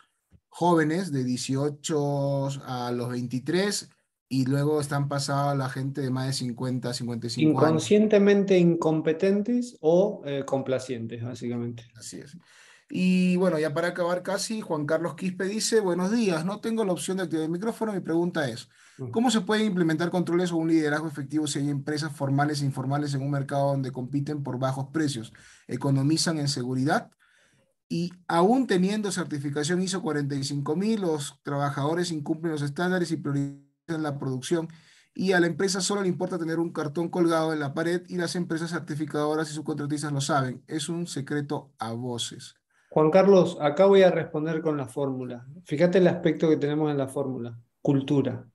Speaker 2: jóvenes de 18 a los 23 y luego están pasados la gente de más de 50, 55 Inconscientemente
Speaker 1: años. Inconscientemente incompetentes o eh, complacientes, básicamente. Así es. Y bueno, ya para acabar casi, Juan Carlos Quispe dice, buenos días, no tengo la
Speaker 2: opción de activar el micrófono. Mi pregunta es, mm. ¿cómo se pueden implementar controles o un liderazgo efectivo si hay empresas formales e informales en un mercado donde compiten por bajos precios, economizan en seguridad? Y aún teniendo certificación ISO 45000, los trabajadores incumplen los estándares y priorizan la producción y a la empresa solo le importa tener un cartón colgado en la pared y las empresas certificadoras y subcontratistas lo saben. Es un secreto a
Speaker 1: voces. Juan Carlos, acá voy a responder con la fórmula. Fíjate el aspecto que tenemos en la fórmula, cultura.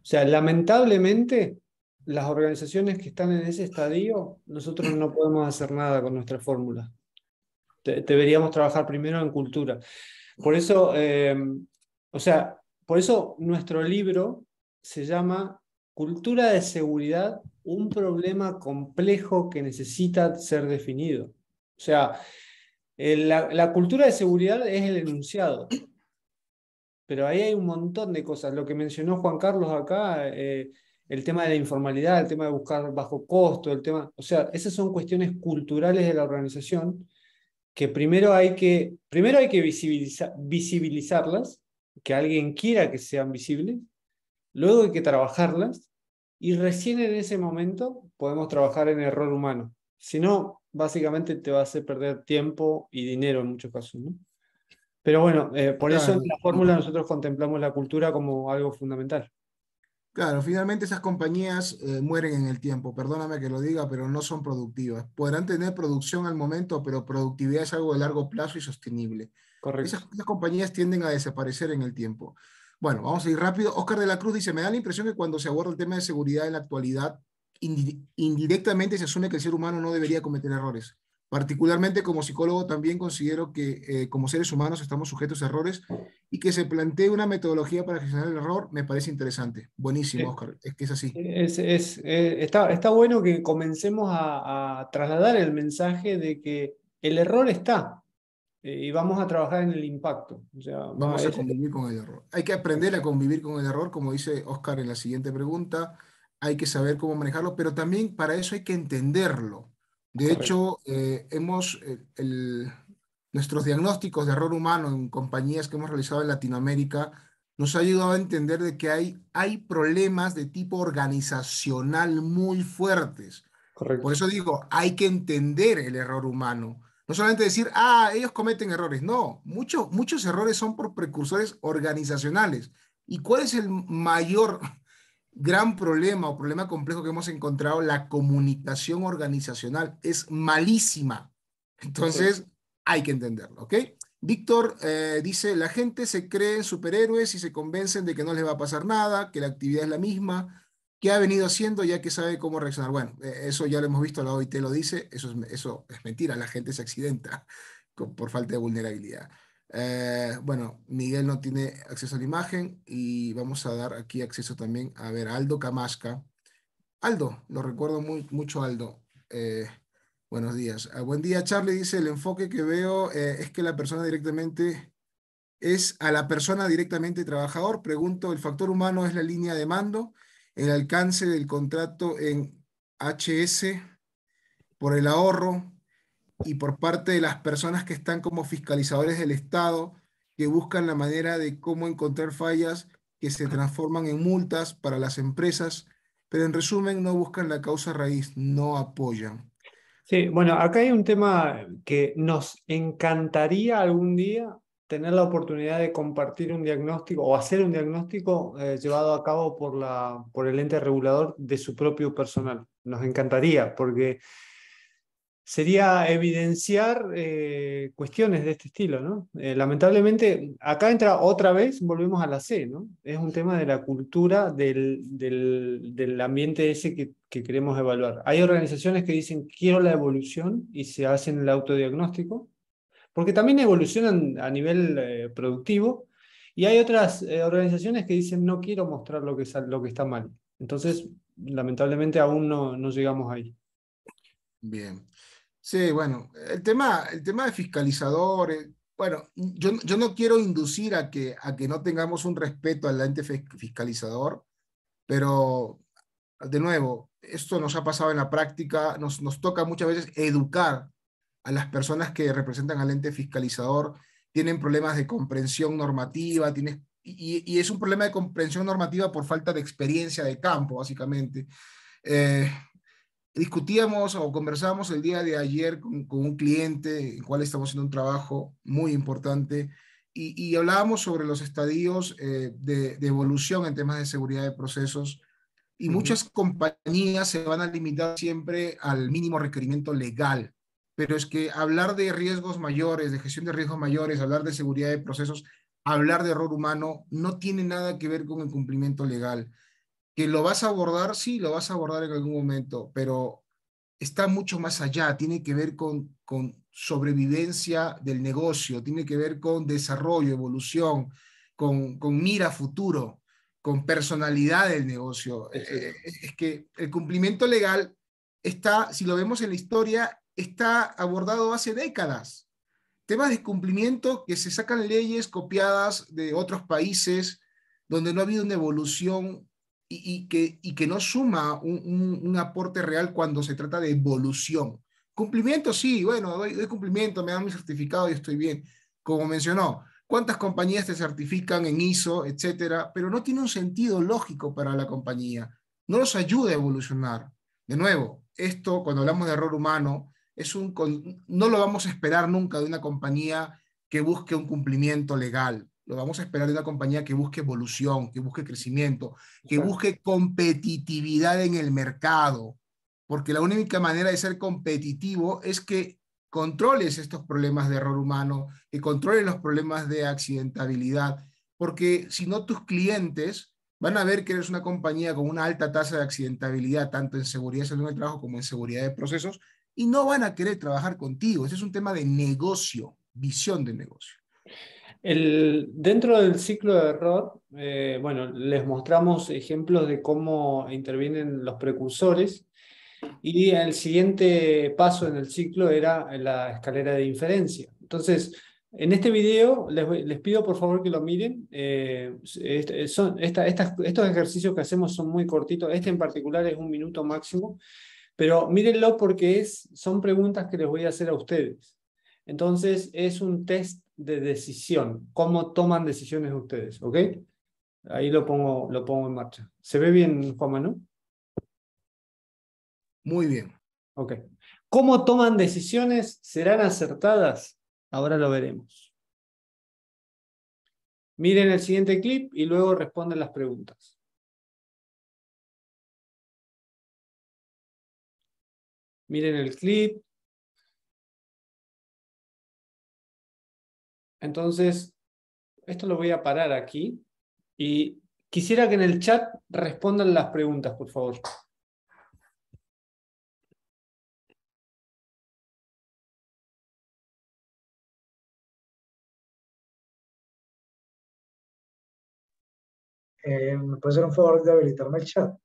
Speaker 1: O sea, lamentablemente, las organizaciones que están en ese estadio, nosotros no podemos hacer nada con nuestra fórmula. Deberíamos trabajar primero en cultura. Por eso, eh, o sea, por eso nuestro libro se llama Cultura de Seguridad, un problema complejo que necesita ser definido. O sea, eh, la, cultura de seguridad es el enunciado. Pero ahí hay un montón de cosas. Lo que mencionó Juan Carlos acá, eh, el tema de la informalidad, el tema de buscar bajo costo, el tema. O sea, esas son cuestiones culturales de la organización que primero hay que, primero hay que visibilizarlas, que alguien quiera que sean visibles, luego hay que trabajarlas y recién en ese momento podemos trabajar en error humano. Si no, básicamente te va a hacer perder tiempo y dinero en muchos casos. Pero bueno, eh, por eso en la fórmula nosotros contemplamos la cultura como algo fundamental.
Speaker 2: Claro, finalmente esas compañías eh, mueren en el tiempo, perdóname que lo diga, pero no son productivas. Podrán tener producción al momento, pero productividad es algo de largo plazo y sostenible. Correcto. Esas, esas compañías tienden a desaparecer en el tiempo. Bueno, vamos a ir rápido. Oscar de la Cruz dice, me da la impresión que cuando se aborda el tema de seguridad en la actualidad, indirectamente se asume que el ser humano no debería cometer errores. Particularmente como psicólogo también considero que eh, como seres humanos estamos sujetos a errores y que se plantee una metodología para gestionar el error me
Speaker 1: parece interesante.
Speaker 2: Buenísimo, Oscar. Eh, es que es así.
Speaker 1: Eh, está, bueno que comencemos a, trasladar el mensaje de que el error está y vamos a trabajar en el impacto. O vamos a, a convivir con el error. Hay que aprender
Speaker 2: a convivir con el error, como dice Oscar en la siguiente pregunta hay que saber cómo manejarlo, pero también para eso hay que entenderlo. De hecho, eh, hemos, eh, nuestros diagnósticos de error humano en compañías que hemos realizado en Latinoamérica nos ha ayudado a entender de que hay, hay problemas de tipo organizacional muy fuertes. Por eso digo, hay que entender el error humano. No solamente decir, ah, ellos cometen errores. No, muchos muchos errores son por precursores organizacionales. ¿Y cuál es el mayor gran problema o problema complejo que hemos encontrado, la comunicación organizacional es malísima. Entonces, hay que entenderlo, ¿ok? Víctor eh, dice, la gente se cree en superhéroes y se convencen de que no les va a pasar nada, que la actividad es la misma, que ha venido haciendo ya que sabe cómo reaccionar. Bueno, eh, eso ya lo hemos visto, la OIT lo dice, eso es, eso es mentira, la gente se accidenta (laughs) por falta de vulnerabilidad. Eh, bueno, Miguel no tiene acceso a la imagen y vamos a dar aquí acceso también a ver Aldo Camasca. Aldo, lo recuerdo muy, mucho Aldo. Eh, buenos días. Ah, buen día, Charlie. Dice, el enfoque que veo eh, es que la persona directamente es a la persona directamente trabajador. Pregunto, ¿el factor humano es la línea de mando? ¿El alcance del contrato en HS por el ahorro? y por parte de las personas que están como fiscalizadores del Estado, que buscan la manera de cómo encontrar fallas que se transforman en multas para las empresas, pero en resumen no buscan la causa
Speaker 1: raíz, no apoyan. Sí, bueno, acá hay un tema que nos encantaría algún día tener la oportunidad de compartir un diagnóstico o hacer un diagnóstico eh, llevado a cabo por, la, por el ente regulador de su propio personal. Nos encantaría, porque sería evidenciar eh, cuestiones de este estilo, eh, lamentablemente, acá entra otra vez, volvemos a la C, ¿no? Es un tema de la cultura del, ambiente ese que, queremos evaluar. Hay organizaciones que dicen, quiero la evolución y se hacen el autodiagnóstico, porque también evolucionan a nivel eh, productivo, y hay otras organizaciones que dicen, no quiero mostrar lo que, lo que está mal. Entonces, lamentablemente, aún no llegamos ahí. Bien. Sí, bueno, el tema, el tema de
Speaker 2: fiscalizadores, bueno, yo, yo no quiero inducir a que, a que no tengamos un respeto al ente fiscalizador, pero de nuevo, esto nos ha pasado en la práctica, nos, nos toca muchas veces educar a las personas que representan al ente fiscalizador, tienen problemas de comprensión normativa, tienes, y, y, es un problema de comprensión normativa por falta de experiencia de campo, básicamente. Eh, discutíamos o conversábamos el día de ayer con, un cliente, el cual estamos haciendo un trabajo muy importante, y, hablábamos sobre los estadios eh, de, de, evolución en temas de seguridad de procesos, y muchas compañías se van a limitar siempre al mínimo requerimiento legal, pero es que hablar de riesgos mayores, de gestión de riesgos mayores, hablar de seguridad de procesos, hablar de error humano, no tiene nada que ver con el cumplimiento legal que lo vas a abordar, sí, lo vas a abordar en algún momento, pero está mucho más allá, tiene que ver con, sobrevivencia del negocio, tiene que ver con desarrollo, evolución, con, mira futuro, con personalidad del negocio. Eh, eh, es que el cumplimiento legal está, si lo vemos en la historia, está abordado hace décadas. Temas de cumplimiento que se sacan leyes copiadas de otros países donde no ha habido una evolución y, que, no suma un, aporte real cuando se trata de evolución. Cumplimiento, sí, bueno, doy, cumplimiento, me dan mi certificado y estoy bien. Como mencionó, cuántas compañías te certifican en ISO, etcétera, pero no tiene un sentido lógico para la compañía. No los ayuda a evolucionar. De nuevo, esto cuando hablamos de error humano es un no lo vamos a esperar nunca de una compañía que busque un cumplimiento legal vamos a esperar de una compañía que busque evolución, que busque crecimiento, que busque competitividad en el mercado, porque la única manera de ser competitivo es que controles estos problemas de error humano, que controles los problemas de accidentabilidad, porque si no tus clientes van a ver que eres una compañía con una alta tasa de accidentabilidad, tanto en seguridad salud del trabajo como en seguridad de procesos, y no van a querer trabajar contigo. Ese es un tema de negocio, visión de negocio.
Speaker 1: El, dentro del ciclo de error, eh, bueno, les mostramos ejemplos de cómo intervienen los precursores y el siguiente paso en el ciclo era la escalera de inferencia. Entonces, en este video les, pido por favor que lo miren. Eh, este, son, estos ejercicios que hacemos son muy cortitos. Este en particular es un minuto máximo, pero mírenlo porque es, son preguntas que les voy a hacer a ustedes. Entonces, es un test de decisión, cómo toman decisiones ustedes, ¿ok? Ahí lo pongo, lo pongo en marcha. ¿Se ve bien, Juan Manuel? Muy bien. Ok. ¿Cómo toman decisiones? ¿Serán acertadas? Ahora lo veremos. Miren el siguiente clip y luego
Speaker 5: responden las preguntas. Miren el clip,
Speaker 1: Entonces, esto lo voy a parar aquí y quisiera que en el chat respondan las preguntas, por favor.
Speaker 6: Eh, ¿Me puede hacer un favor de habilitarme el chat?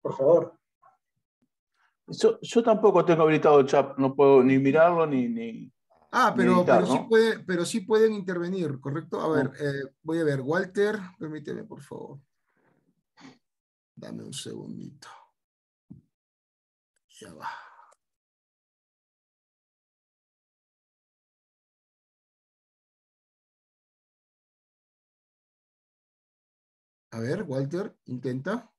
Speaker 10: Por favor. Yo, tampoco tengo habilitado el chat, no puedo ni mirarlo ni, ni, Ah, pero, sí
Speaker 2: pero pueden intervenir, ¿correcto? A ver, eh, voy a ver, Walter, permíteme, por favor. Dame un segundito.
Speaker 5: Ya va. A ver, Walter, intenta.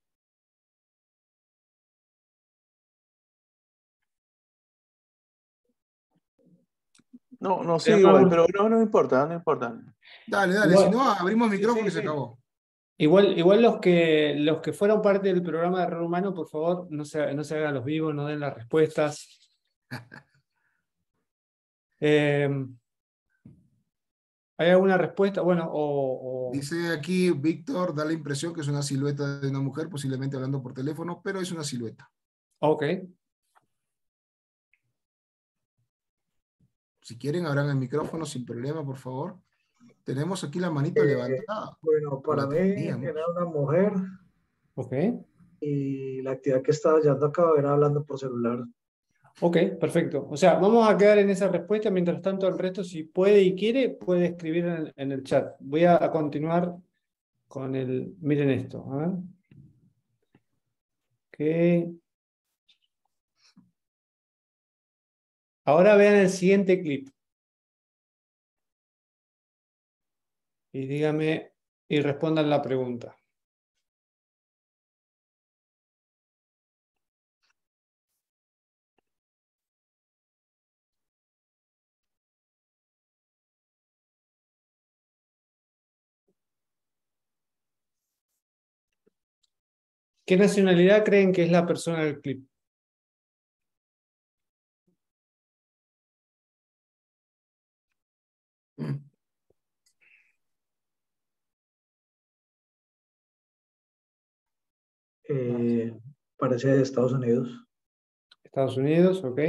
Speaker 10: No, no, sé, pero no, no importa, no importa. Dale, dale, si no, abrimos micrófono y se acabó.
Speaker 1: Igual, igual los, que, los que fueron parte del programa de Error Humano, por favor, no se, no se hagan los vivos, no den las respuestas. (laughs) Em, ¿Hay alguna respuesta? Bueno, o, o... Dice aquí
Speaker 2: Víctor, da la impresión que es una silueta de una mujer, posiblemente hablando por teléfono, pero es una silueta. Ok, Si quieren, abran el micrófono sin problema, por favor. Tenemos aquí la manita eh, levantada.
Speaker 6: Bueno, para mí era una mujer.
Speaker 1: Ok. Y la actividad que estaba llevando acaba de era hablando por celular. Ok, perfecto. O sea, vamos a quedar en esa respuesta. Mientras tanto, el resto, si puede y quiere, puede escribir en el, chat. Voy a, continuar con el... Miren esto. ver. Ok.
Speaker 5: Ahora vean el siguiente clip. Y díganme y respondan la pregunta. ¿Qué nacionalidad creen que es la persona del clip? Eh, parece de Estados Unidos.
Speaker 1: Estados Unidos, ok.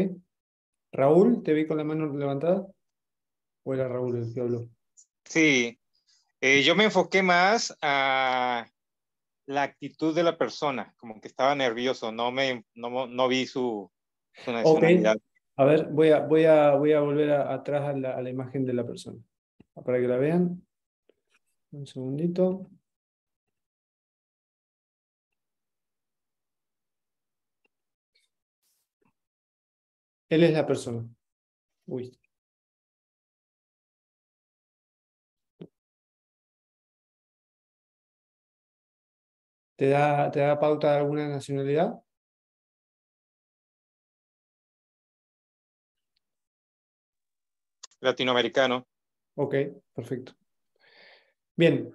Speaker 1: Raúl, ¿te vi con la mano levantada? ¿O era Raúl el que habló?
Speaker 3: Sí, eh, yo me enfoqué más a la actitud de la persona, como que estaba nervioso, no, me, no, vi su, su
Speaker 1: A ver, voy a, voy a, voy a volver atrás la, a la imagen de la persona, para que la vean. Un segundito.
Speaker 5: Él es la persona. Uy. ¿Te da, ¿Te da pauta de alguna nacionalidad?
Speaker 3: Latinoamericano.
Speaker 5: Ok, perfecto. Bien.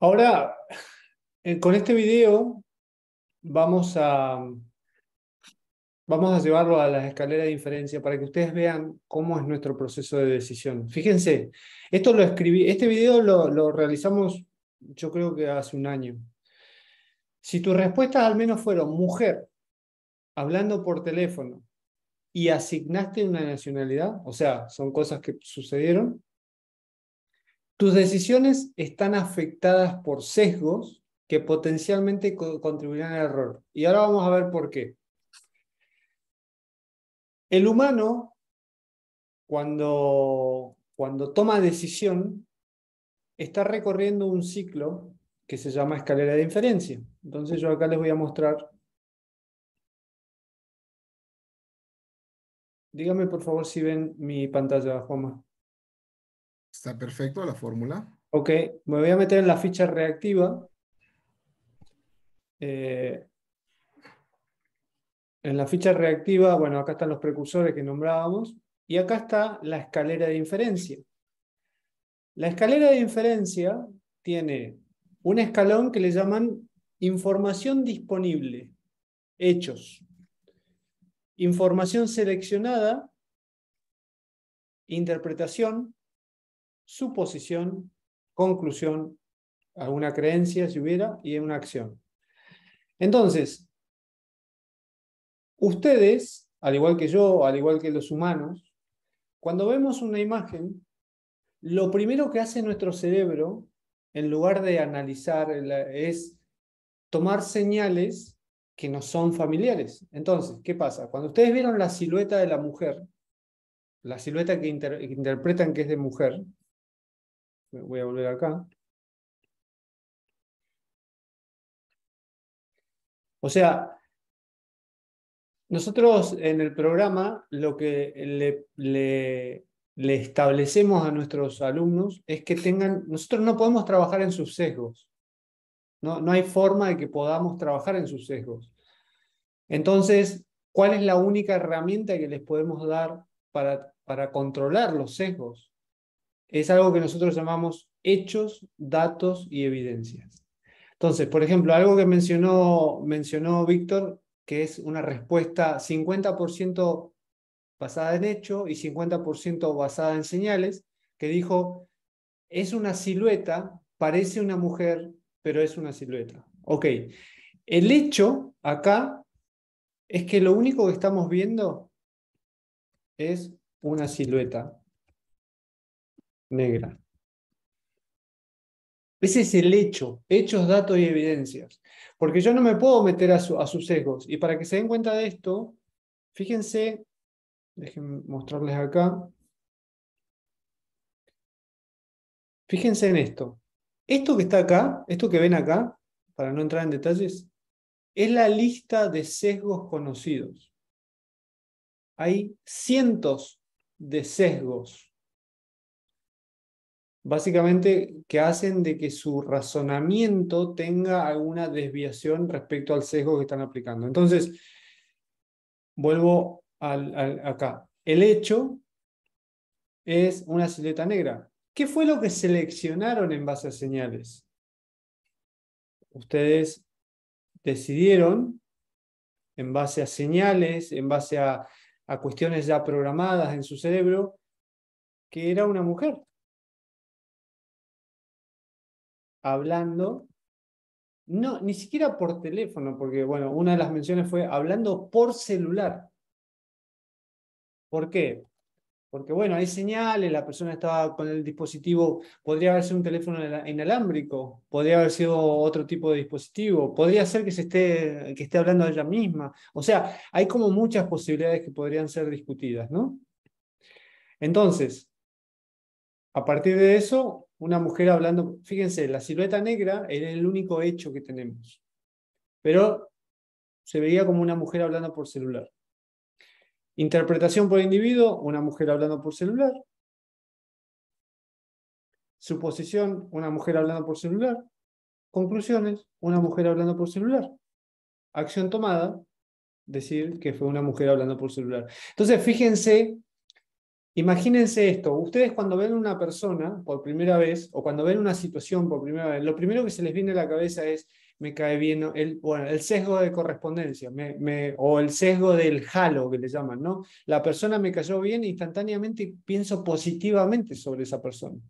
Speaker 1: Ahora, eh, con este video vamos a Vamos a llevarlo a la escalera de inferencia para que ustedes vean cómo es nuestro proceso de decisión. Fíjense, esto lo escribí, este video lo, realizamos yo creo que hace un año. Si tus respuestas al menos fueron mujer, hablando por teléfono y asignaste una nacionalidad, o sea, son cosas que sucedieron, tus decisiones están afectadas por sesgos que potencialmente contribuirán al error. Y ahora vamos a ver por qué. El humano, cuando, cuando toma decisión, está recorriendo un ciclo que se llama escalera de inferencia. Entonces yo acá les voy a
Speaker 5: mostrar. Dígame por
Speaker 1: favor si ven mi pantalla, Juanma.
Speaker 2: Está perfecto la fórmula.
Speaker 1: Ok, me voy a meter en la ficha reactiva. Eh, en la ficha reactiva, bueno, acá están los precursores que nombrábamos y acá está la escalera de inferencia. La escalera de inferencia tiene un escalón que le llaman información disponible, hechos. Información seleccionada, interpretación, suposición, conclusión, alguna creencia si hubiera, y una acción. Entonces, Ustedes, al igual que yo, al igual que los humanos, cuando vemos una imagen, lo primero que hace nuestro cerebro, en lugar de analizar, es tomar señales que no son familiares. Entonces, ¿qué pasa? Cuando ustedes vieron la silueta de la mujer, la silueta que, que interpretan que es de mujer, voy a volver acá. O sea, nosotros en el programa lo que le, establecemos a nuestros alumnos es que tengan, nosotros no podemos trabajar en sus sesgos, no, no hay forma de que podamos trabajar en sus sesgos. Entonces, ¿cuál es la única herramienta que les podemos dar para, para controlar los sesgos? Es algo que nosotros llamamos hechos, datos y evidencias. Entonces, por ejemplo, algo que mencionó, mencionó Víctor que es una respuesta 50% basada en hecho y 50% basada en señales, que dijo, es una silueta, parece una mujer, pero es una silueta. Ok, el hecho acá es que lo único que estamos viendo es una silueta negra. Ese es el hecho, hechos, datos y evidencias. Porque yo no me puedo meter a, sus sesgos. Y para que se den cuenta de esto, fíjense, déjenme mostrarles acá. Fíjense en esto. Esto que está acá, esto que ven acá, para no entrar en detalles, es la lista de sesgos conocidos. Hay cientos de sesgos básicamente que hacen de que su razonamiento tenga alguna desviación respecto al sesgo que están aplicando. Entonces, vuelvo acá. El hecho es una silueta negra. ¿Qué fue lo que seleccionaron en base a señales? Ustedes decidieron en base a señales, en base a cuestiones ya programadas en su cerebro, que era una mujer. hablando, no, ni siquiera por teléfono, porque bueno, una de las menciones fue hablando por celular. ¿Por qué? Porque bueno, hay señales, la persona estaba con el dispositivo, podría haber sido un teléfono inalámbrico, podría haber sido otro tipo de dispositivo, podría ser que se esté, que esté hablando ella misma. O sea, hay como muchas posibilidades que podrían ser discutidas, ¿no? Entonces, a partir de eso, una mujer hablando, fíjense, la silueta negra era el único hecho que tenemos, pero se veía como una mujer hablando por celular. Interpretación por individuo, una mujer hablando por celular. Suposición, una mujer hablando por celular. Conclusiones, una mujer hablando por celular. Acción tomada, decir que fue una mujer hablando por celular. Entonces, fíjense Imagínense esto, ustedes cuando ven una persona por primera vez o cuando ven una situación por primera vez, lo primero que se les viene a la cabeza es, me cae bien, el, bueno, el sesgo de correspondencia o el sesgo del halo que le llaman, ¿no? La persona me cayó bien instantáneamente pienso positivamente sobre esa persona.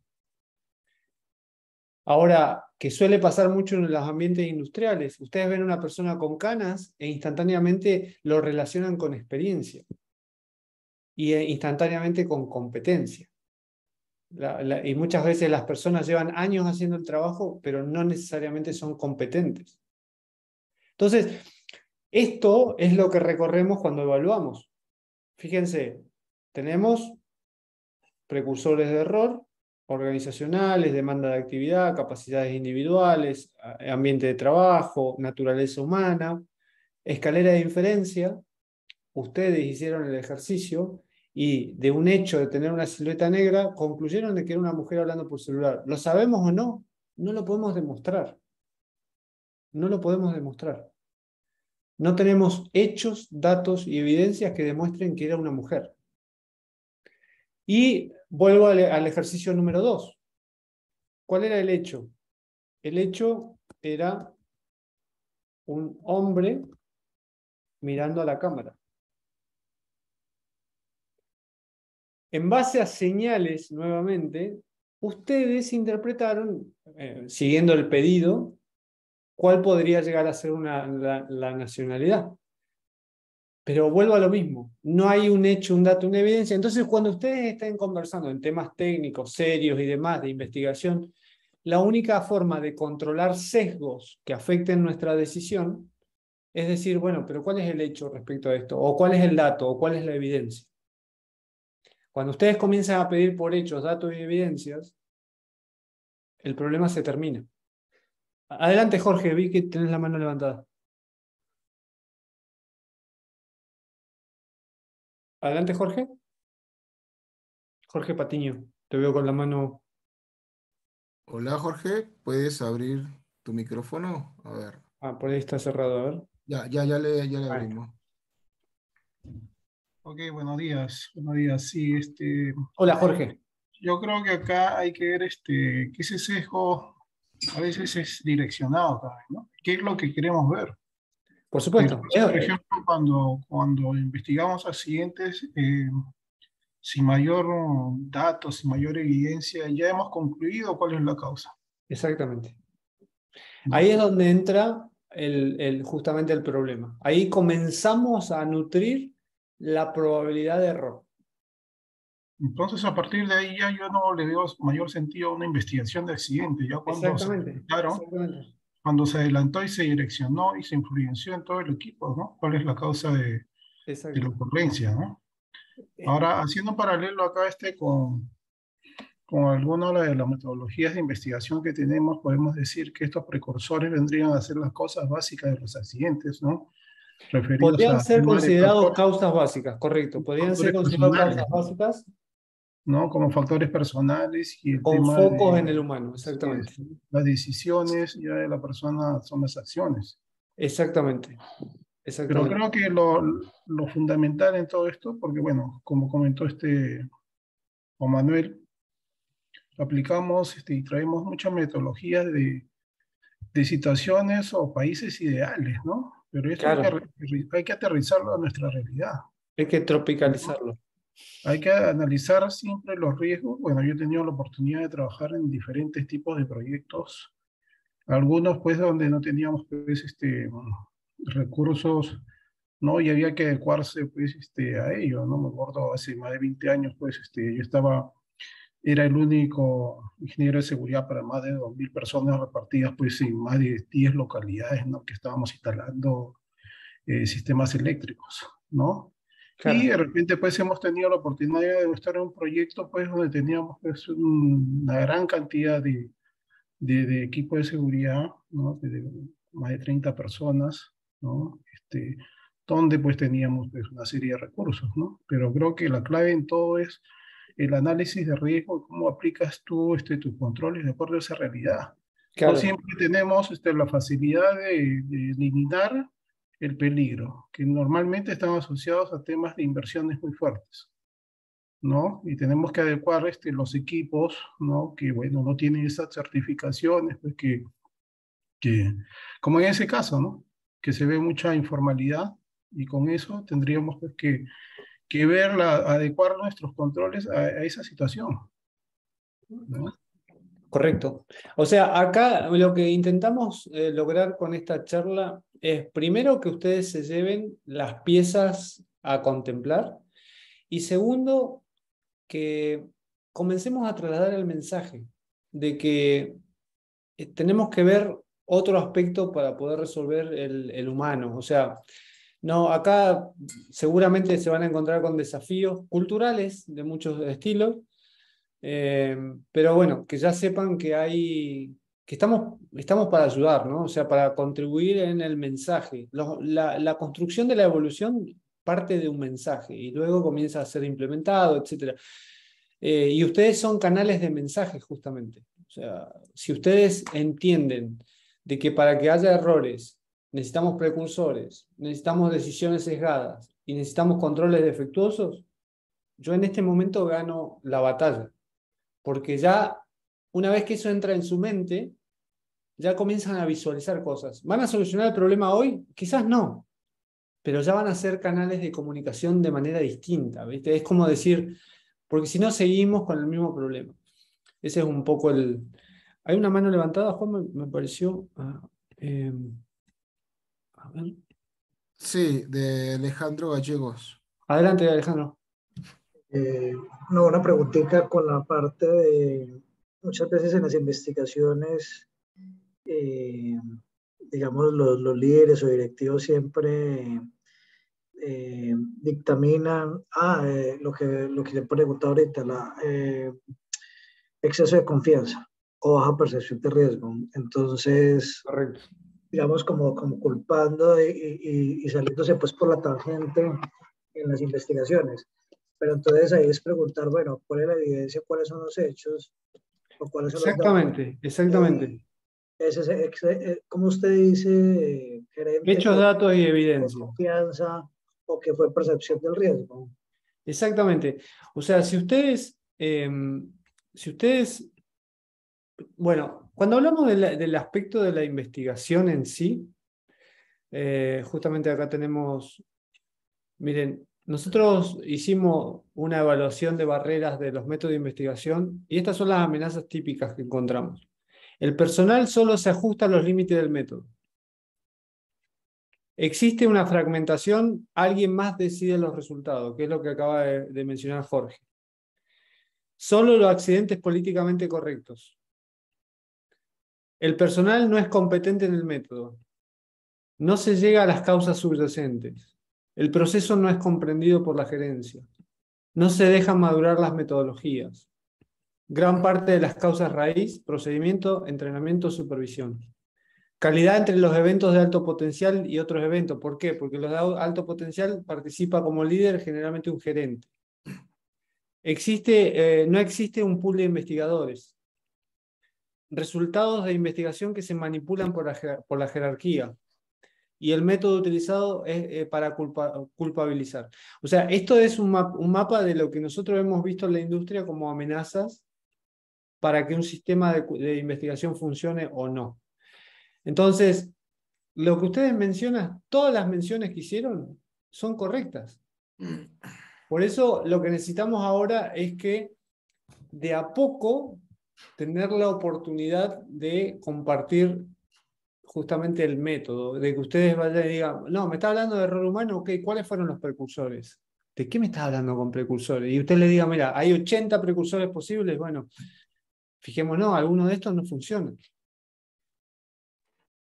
Speaker 1: Ahora, que suele pasar mucho en los ambientes industriales, ustedes ven una persona con canas e instantáneamente lo relacionan con experiencia y eh, instantáneamente con competencia. y muchas veces las personas llevan años haciendo el trabajo, pero no necesariamente son competentes. Entonces, esto es lo que recorremos cuando evaluamos. Fíjense, tenemos precursores de error, organizacionales, demanda de actividad, capacidades individuales, ambiente de trabajo, naturaleza humana, escalera de inferencia. Ustedes hicieron el ejercicio y de un hecho de tener una silueta negra, concluyeron de que era una mujer hablando por celular. ¿Lo sabemos o no? No lo podemos demostrar. No lo podemos demostrar. No tenemos hechos, datos y evidencias que demuestren que era una mujer. Y vuelvo al, al ejercicio número dos. ¿Cuál era el hecho? El hecho era un hombre mirando a la cámara. en base a señales nuevamente, ustedes interpretaron, eh, siguiendo el pedido, cuál podría llegar a ser una, la, la, nacionalidad. Pero vuelvo a lo mismo, no hay un hecho, un dato, una evidencia. Entonces, cuando ustedes estén conversando en temas técnicos, serios y demás de investigación, la única forma de controlar sesgos que afecten nuestra decisión es decir, bueno, pero ¿cuál es el hecho respecto a esto? ¿O cuál es el dato? ¿O cuál es la evidencia? Cuando ustedes comienzan a pedir por hechos, datos y evidencias, el problema se termina. Adelante, Jorge, vi que tenés la mano levantada.
Speaker 5: Adelante, Jorge.
Speaker 1: Jorge Patiño, te veo con la mano. Hola, Jorge, ¿puedes abrir tu micrófono? A ver. Ah, por ahí está cerrado, a ver. Ya,
Speaker 2: ya, ya le, abrimos.
Speaker 9: Ok, buenos días. Buenos días. Sí, este. Hola, Jorge. Yo creo que acá hay que ver este, que ese sesgo a veces es direccionado ¿no? ¿Qué es lo que queremos ver? Por supuesto. por ejemplo, cuando, cuando investigamos accidentes eh, sin mayor datos, sin mayor evidencia, ya hemos concluido cuál es la causa.
Speaker 1: Exactamente. Ahí es donde entra el, el, justamente el problema. Ahí comenzamos a nutrir la probabilidad de error.
Speaker 9: Entonces, a partir de ahí ya yo no le veo mayor sentido a una investigación de accidente. Ya cuando se, cuando se adelantó y se direccionó y se influenció en todo el equipo, ¿no? ¿Cuál es la causa de, la ocurrencia, ¿no? Eh, Ahora, haciendo un paralelo acá este con, con alguna de las metodologías de investigación que tenemos, podemos decir que estos precursores vendrían a ser las cosas básicas de los accidentes, ¿no? Podrían ser considerados
Speaker 1: causas básicas, correcto. Podrían ser considerados causas
Speaker 9: básicas. ¿no? Como factores personales y el Con focos en el humano, exactamente. Las decisiones ya de la persona son las acciones.
Speaker 1: Exactamente. exactamente. Pero
Speaker 9: creo que lo, fundamental en todo esto, porque bueno, como comentó este o Manuel, aplicamos este, y traemos muchas metodologías de, de situaciones o países ideales, ¿no? Pero hay, que, aterrizarlo a nuestra realidad. Hay que tropicalizarlo. Hay que analizar siempre los riesgos. Bueno, yo he tenido la oportunidad de trabajar en diferentes tipos de proyectos. Algunos, pues, donde no teníamos, pues, este, recursos, ¿no? Y había que adecuarse, pues, este, a ello, ¿no? Me acuerdo, hace más de 20 años, pues, este, yo estaba era el único ingeniero de seguridad para más de 2.000 personas repartidas pues, en más de 10 localidades ¿no? que estábamos instalando eh, sistemas eléctricos, ¿no? Y de repente pues hemos tenido la oportunidad de estar en un proyecto pues donde teníamos pues, una gran cantidad de, de, de equipo de seguridad, ¿no? De, más de 30 personas, ¿no? Este, donde pues teníamos pues, una serie de recursos, ¿no? Pero creo que la clave en todo es el análisis de riesgo, cómo aplicas tú este, tus controles de acuerdo a esa realidad. Claro. No siempre tenemos este, la facilidad de, de, eliminar el peligro, que normalmente están asociados a temas de inversiones muy fuertes. ¿no? Y tenemos que adecuar este, los equipos ¿no? que bueno, no tienen esas certificaciones, pues que, que, como en ese caso, ¿no? que se ve mucha informalidad y con eso tendríamos pues, que que ver, adecuar nuestros
Speaker 1: controles a, esa situación. Correcto. O sea, acá lo que intentamos eh, lograr con esta charla es primero que ustedes se lleven las piezas a contemplar y segundo que comencemos a trasladar el mensaje de que eh, tenemos que ver otro aspecto para poder resolver el, el humano. O sea, no, acá seguramente se van a encontrar con desafíos culturales de muchos estilos, eh, pero bueno, que ya sepan que hay que estamos, estamos para ayudar, O sea, para contribuir en el mensaje. la, construcción de la evolución parte de un mensaje y luego comienza a ser implementado, etc. Eh, y ustedes son canales de mensaje, justamente. O sea, si ustedes entienden de que para que haya errores necesitamos precursores, necesitamos decisiones sesgadas y necesitamos controles defectuosos, yo en este momento gano la batalla. Porque ya, una vez que eso entra en su mente, ya comienzan a visualizar cosas. ¿Van a solucionar el problema hoy? Quizás no, pero ya van a ser canales de comunicación de manera distinta. Es como decir, porque si no seguimos con el mismo problema. Ese es un poco el... Hay una mano levantada, Juan, me, pareció... Ah, em,
Speaker 6: Sí, de Alejandro Gallegos.
Speaker 1: Adelante, Alejandro.
Speaker 6: Eh, una preguntita con la parte de muchas veces en las investigaciones, eh, digamos, los, líderes o directivos siempre eh, dictaminan, ah, lo, que, lo que le ahorita, la, exceso de confianza o baja percepción de riesgo. Entonces, Correcto digamos, como, como culpando y, saliéndose pues por la tangente en las investigaciones. Pero entonces ahí es preguntar, bueno, ¿cuál es la evidencia? ¿Cuáles son los hechos? ¿O cuáles exactamente,
Speaker 1: exactamente.
Speaker 6: Eh, ¿Cómo como usted dice, hechos, datos y evidencia. Confianza o que fue percepción del riesgo.
Speaker 1: Exactamente. O sea, si ustedes, em, si ustedes, bueno, cuando hablamos del aspecto de la investigación en sí, eh, justamente acá tenemos, miren, nosotros hicimos una evaluación de barreras de los métodos de investigación y estas son las amenazas típicas que encontramos. El personal solo se ajusta a los límites del método. Existe una fragmentación, alguien más decide los resultados, que es lo que acaba de mencionar Jorge. Solo los accidentes políticamente correctos. El personal no es competente en el método. No se llega a las causas subyacentes. El proceso no es comprendido por la gerencia. No se dejan madurar las metodologías. Gran parte de las causas raíz, procedimiento, entrenamiento, supervisión. Calidad entre los eventos de alto potencial y otros eventos. ¿Por qué? Porque los de alto potencial participa como líder generalmente un gerente. Eh, no existe un pool de investigadores resultados de investigación que se manipulan por la, por la jerarquía y el método utilizado es eh, para culpabilizar. O sea, esto es un, mapa de lo que nosotros hemos visto en la industria como amenazas para que un sistema de, de investigación funcione o no. Entonces, lo que ustedes mencionan, todas las menciones que hicieron son correctas. Mm. Por eso lo que necesitamos ahora es que de a poco tener la oportunidad de compartir justamente el método, de que ustedes vayan y digan, no, me está hablando de error humano, ok, ¿cuáles fueron los precursores? ¿De qué me está hablando con precursores? Y usted le diga, mira, hay 80 precursores posibles, bueno, fijémonos, alguno de estos no funciona.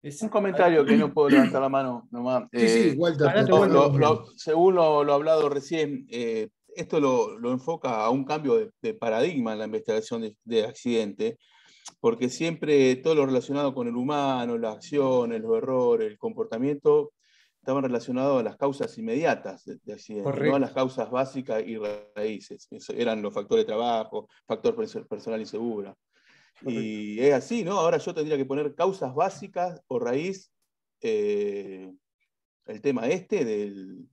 Speaker 10: Es un comentario que no puedo levantar la mano nomás. Sí, sí, eh, según lo, lo, hablado recién, eh, esto lo, enfoca a un cambio de, paradigma en la investigación de, accidente, porque siempre todo lo relacionado con el humano, las acciones, los errores, el comportamiento, estaban relacionados a las causas inmediatas de, no a las causas básicas y raíces. eran los factores de trabajo, factor personal y Y es así, ¿no? Ahora yo tendría que poner causas básicas o raíz, eh, el tema este del,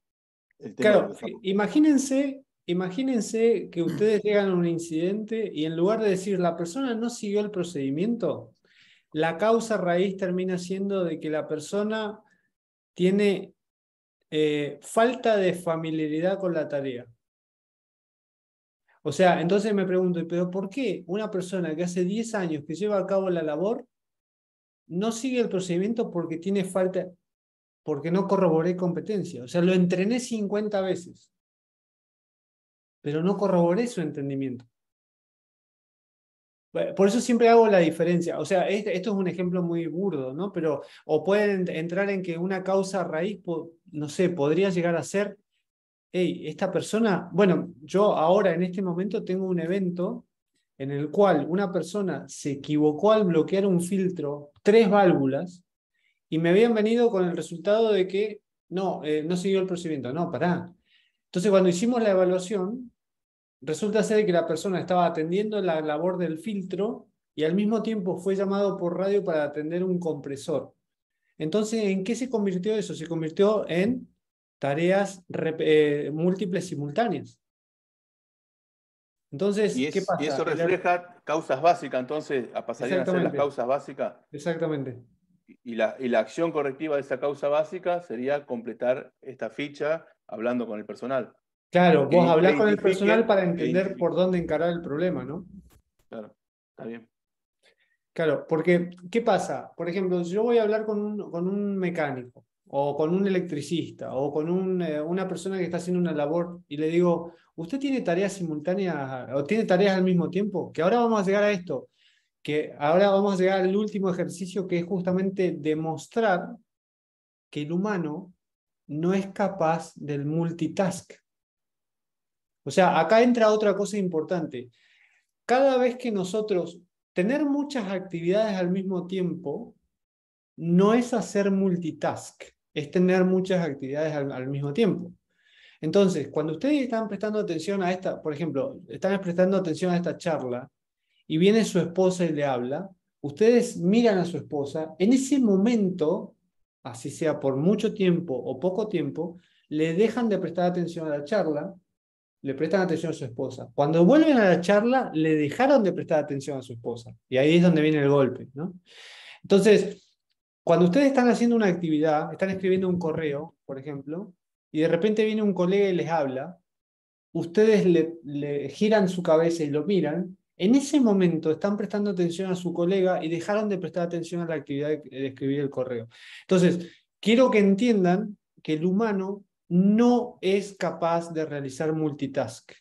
Speaker 10: el tema claro,
Speaker 1: imagínense Imagínense que ustedes llegan a un incidente y en lugar de decir la persona no siguió el procedimiento, la causa raíz termina siendo de que la persona tiene eh, falta de familiaridad con la tarea. O sea, entonces me pregunto, ¿pero por qué una persona que hace 10 años que lleva a cabo la labor no sigue el procedimiento porque tiene falta, porque no corroboré competencia? O sea, lo entrené 50 veces pero no corroboré su entendimiento. Por eso siempre hago la diferencia. O sea, este, esto es un ejemplo muy burdo, ¿no? Pero, o pueden entrar en que una causa raíz, no sé, podría llegar a ser, hey, esta persona, bueno, yo ahora en este momento tengo un evento en el cual una persona se equivocó al bloquear un filtro, tres válvulas, y me habían venido con el resultado de que no, eh, no siguió el procedimiento. No, pará. Entonces, cuando hicimos la evaluación, Resulta ser que la persona estaba atendiendo la labor del filtro y al mismo tiempo fue llamado por radio para atender un compresor. Entonces, ¿en qué se convirtió eso? Se convirtió en tareas eh, múltiples simultáneas. Entonces, y ¿qué pasa? Y eso refleja
Speaker 10: causas básicas, entonces, a ah, pasarían a ser las causas básicas.
Speaker 1: Exactamente.
Speaker 10: Y la, y la acción correctiva de esa causa básica sería completar esta ficha hablando con el personal.
Speaker 1: Claro, vos hablás con el personal para entender por dónde encarar el problema, ¿no?
Speaker 10: Claro, está bien.
Speaker 1: Claro, porque ¿qué pasa? Por ejemplo, yo voy a hablar con un, con un mecánico o con un electricista o con un, eh, una persona que está haciendo una labor y le digo, usted tiene tareas simultáneas o tiene tareas al mismo tiempo, que ahora vamos a llegar a esto, que ahora vamos a llegar al último ejercicio que es justamente demostrar que el humano no es capaz del multitask. O sea, acá entra otra cosa importante. Cada vez que nosotros tener muchas actividades al mismo tiempo no es hacer multitask, es tener muchas actividades al, mismo tiempo. Entonces, cuando ustedes están prestando atención a esta, por ejemplo, están prestando atención a esta charla y viene su esposa y le habla, ustedes miran a su esposa, en ese momento, así sea por mucho tiempo o poco tiempo, le dejan de prestar atención a la charla le prestan atención a su esposa. Cuando vuelven a la charla, le dejaron de prestar atención a su esposa. Y ahí es donde viene el golpe. ¿no? Entonces, cuando ustedes están haciendo una actividad, están escribiendo un correo, por ejemplo, y de repente viene un colega y les habla, ustedes le, giran su cabeza y lo miran, en ese momento están prestando atención a su colega y dejaron de prestar atención a la actividad de escribir el correo. Entonces, quiero que entiendan que el humano no es capaz de realizar multitask.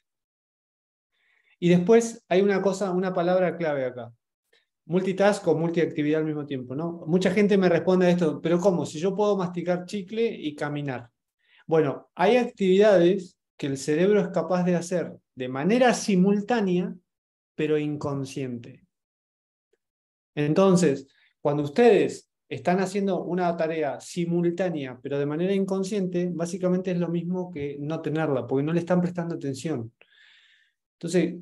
Speaker 1: Y después hay una cosa, una palabra clave acá. Multitask o multiactividad al mismo tiempo, ¿no? Mucha gente me responde a esto, pero ¿cómo? Si yo puedo masticar chicle y caminar. Bueno, hay actividades que el cerebro es capaz de hacer de manera simultánea, pero inconsciente. Entonces, cuando ustedes están haciendo una tarea simultánea, pero de manera inconsciente, básicamente es lo mismo que no tenerla, porque no le están prestando atención. Entonces,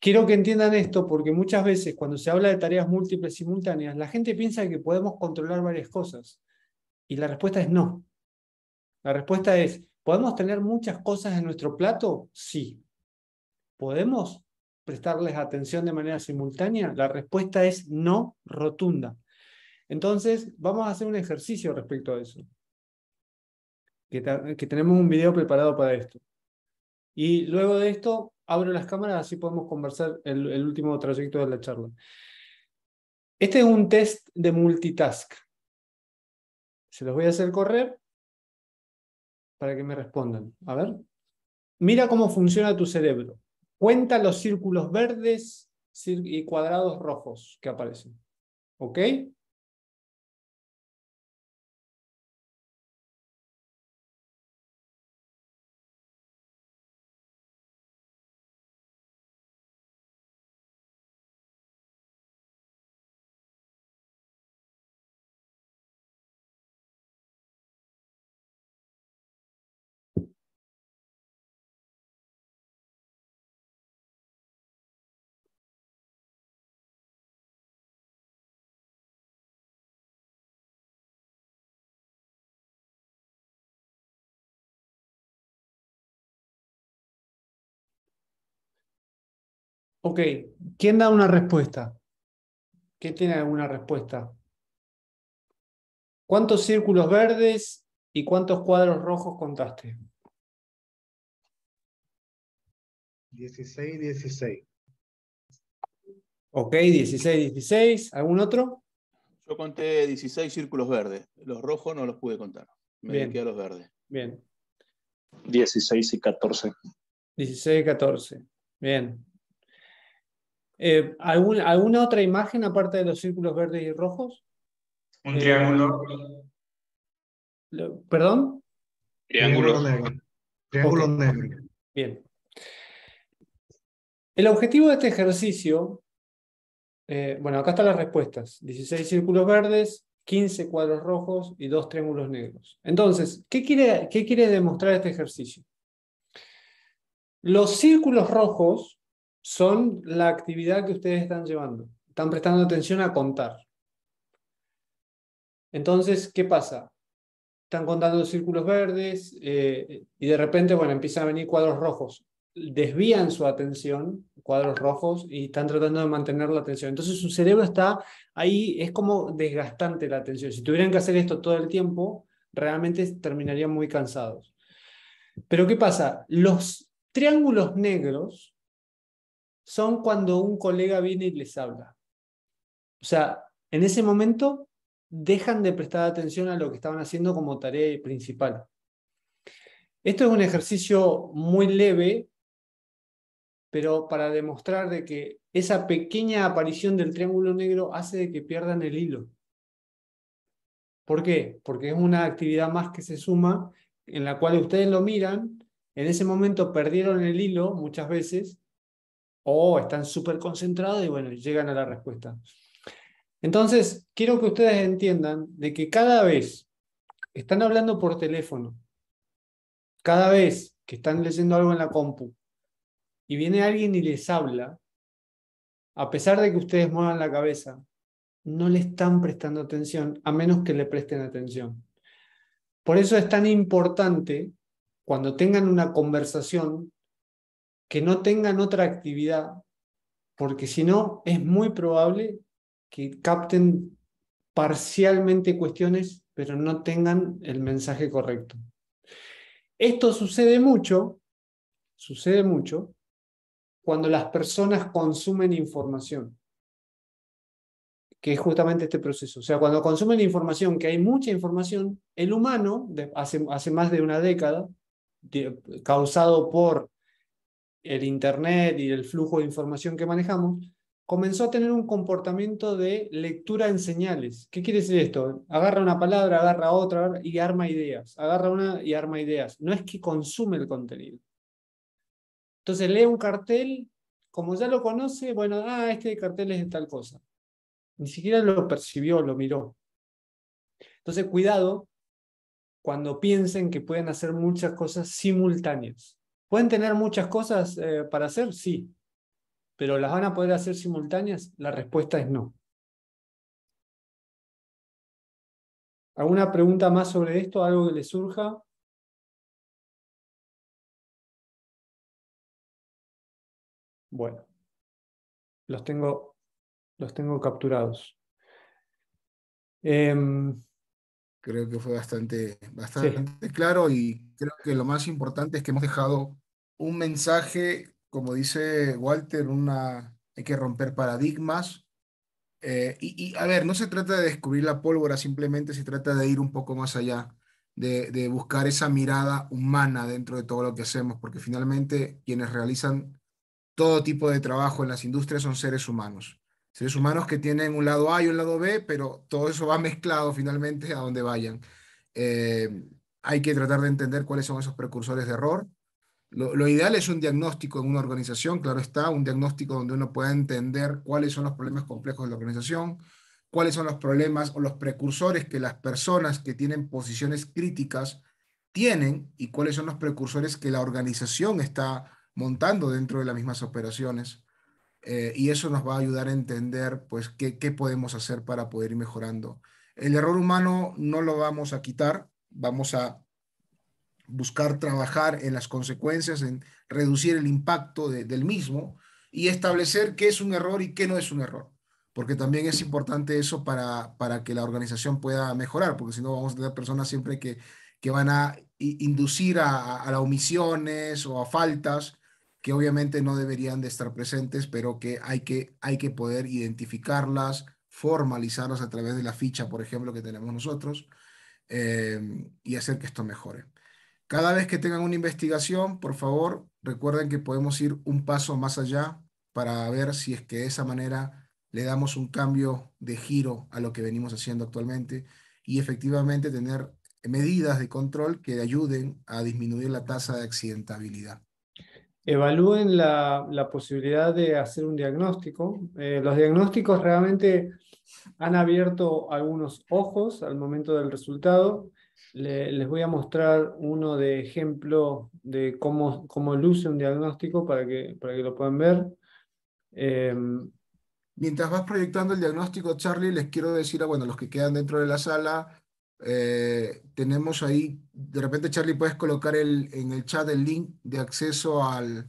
Speaker 1: quiero que entiendan esto porque muchas veces cuando se habla de tareas múltiples simultáneas, la gente piensa que podemos controlar varias cosas. Y la respuesta es no. La respuesta es, ¿podemos tener muchas cosas en nuestro plato? Sí. ¿Podemos prestarles atención de manera simultánea? La respuesta es no rotunda. Entonces, vamos a hacer un ejercicio respecto a eso. Que, tenemos un video preparado para esto. Y luego de esto, abro las cámaras, así podemos conversar el, el último trayecto de la charla. Este es un test de multitask. Se los voy a hacer correr para que me respondan. A ver. Mira cómo funciona tu cerebro. Cuenta los círculos verdes y cuadrados rojos que aparecen. ¿Ok? Ok, ¿quién da una respuesta? ¿Quién tiene alguna respuesta? ¿Cuántos círculos verdes y cuántos cuadros
Speaker 5: rojos contaste?
Speaker 4: 16,
Speaker 9: 16.
Speaker 10: Ok, 16, 16. ¿Algún otro? Yo conté 16 círculos verdes. Los rojos no los pude contar. Me Bien. dediqué a los verdes. Bien. 16 y 14.
Speaker 1: 16 y 14. Bien. Eh, ¿Alguna otra imagen aparte de los círculos verdes y rojos? Un eh, triángulo. ¿Perdón?
Speaker 5: Triángulo negro. Bien.
Speaker 1: El objetivo de este ejercicio, eh, bueno, acá están las respuestas. 16 círculos verdes, 15 cuadros rojos y 2 triángulos negros. Entonces, ¿qué quiere, qué quiere demostrar este ejercicio? Los círculos rojos son la actividad que ustedes están llevando. Están prestando atención a contar. Entonces, ¿qué pasa? Están contando círculos verdes eh, y de repente, bueno, empiezan a venir cuadros rojos. Desvían su atención, cuadros rojos, y están tratando de mantener la atención. Entonces su cerebro está ahí, es como desgastante la atención. Si tuvieran que hacer esto todo el tiempo, realmente terminarían muy cansados. Pero ¿qué pasa? Los triángulos negros son cuando un colega viene y les habla. O sea, en ese momento dejan de prestar atención a lo que estaban haciendo como tarea principal. Esto es un ejercicio muy leve, pero para demostrar de que esa pequeña aparición del triángulo negro hace de que pierdan el hilo. ¿Por qué? Porque es una actividad más que se suma, en la cual ustedes lo miran, en ese momento perdieron el hilo muchas veces, o están súper concentrados y bueno, llegan a la respuesta. Entonces, quiero que ustedes entiendan de que cada vez que están hablando por teléfono, cada vez que están leyendo algo en la compu y viene alguien y les habla, a pesar de que ustedes muevan la cabeza, no le están prestando atención, a menos que le presten atención. Por eso es tan importante, cuando tengan una conversación, que no tengan otra actividad, porque si no, es muy probable que capten parcialmente cuestiones, pero no tengan el mensaje correcto. Esto sucede mucho, sucede mucho, cuando las personas consumen información, que es justamente este proceso. O sea, cuando consumen información, que hay mucha información, el humano, hace, hace más de una década, causado por el Internet y el flujo de información que manejamos, comenzó a tener un comportamiento de lectura en señales. ¿Qué quiere decir esto? Agarra una palabra, agarra otra y arma ideas. Agarra una y arma ideas. No es que consume el contenido. Entonces lee un cartel, como ya lo conoce, bueno, ah, este cartel es de tal cosa. Ni siquiera lo percibió, lo miró. Entonces, cuidado cuando piensen que pueden hacer muchas cosas simultáneas. ¿Pueden tener muchas cosas eh, para hacer? Sí. ¿Pero las van a poder hacer simultáneas? La respuesta es no.
Speaker 5: ¿Alguna pregunta más sobre esto? ¿Algo que les surja?
Speaker 1: Bueno, los tengo, los tengo capturados.
Speaker 2: Em, creo
Speaker 1: que fue bastante, bastante
Speaker 2: claro y creo que lo más importante es que hemos dejado un mensaje, como dice Walter, una, hay que romper paradigmas. Eh, y, a ver, no se trata de descubrir la pólvora, simplemente se trata de ir un poco más allá, de, de buscar esa mirada humana dentro de todo lo que hacemos, porque finalmente quienes realizan todo tipo de trabajo en las industrias son seres humanos seres humanos que tienen un lado A y un lado B, pero todo eso va mezclado finalmente a donde vayan. Eh, hay que tratar de entender cuáles son esos precursores de error. lo, ideal es un diagnóstico en una organización, claro está, un diagnóstico donde uno pueda entender cuáles son los problemas complejos de la organización, cuáles son los problemas o los precursores que las personas que tienen posiciones críticas tienen y cuáles son los precursores que la organización está montando dentro de las mismas operaciones. Eh, y eso nos va a ayudar a entender pues qué, podemos hacer para poder ir mejorando. El error humano no lo vamos a quitar, vamos a buscar trabajar en las consecuencias, en reducir el impacto del mismo y establecer qué es un error y qué no es un error, porque también es importante eso para, que la organización pueda mejorar, porque si no vamos a tener personas siempre que, van a inducir a, omisiones o a faltas que obviamente no deberían de estar presentes, pero que hay que, hay que poder identificarlas, formalizarlas a través de la ficha, por ejemplo, que tenemos nosotros, eh, y hacer que esto mejore. Cada vez que tengan una investigación, por favor, recuerden que podemos ir un paso más allá para ver si es que de esa manera le damos un cambio de giro a lo que venimos haciendo actualmente y efectivamente tener medidas de control que ayuden a disminuir la tasa de accidentabilidad
Speaker 1: evalúen la, posibilidad de hacer un diagnóstico. Eh, los diagnósticos realmente han abierto algunos ojos al momento del resultado. les voy a mostrar uno de ejemplo de cómo, cómo luce un diagnóstico para que, para que lo puedan ver. Em, Mientras vas proyectando el diagnóstico, Charlie, les quiero decir
Speaker 2: a bueno, los que quedan dentro de la sala eh, tenemos ahí, de repente Charlie, puedes colocar el, en el chat el link de acceso al,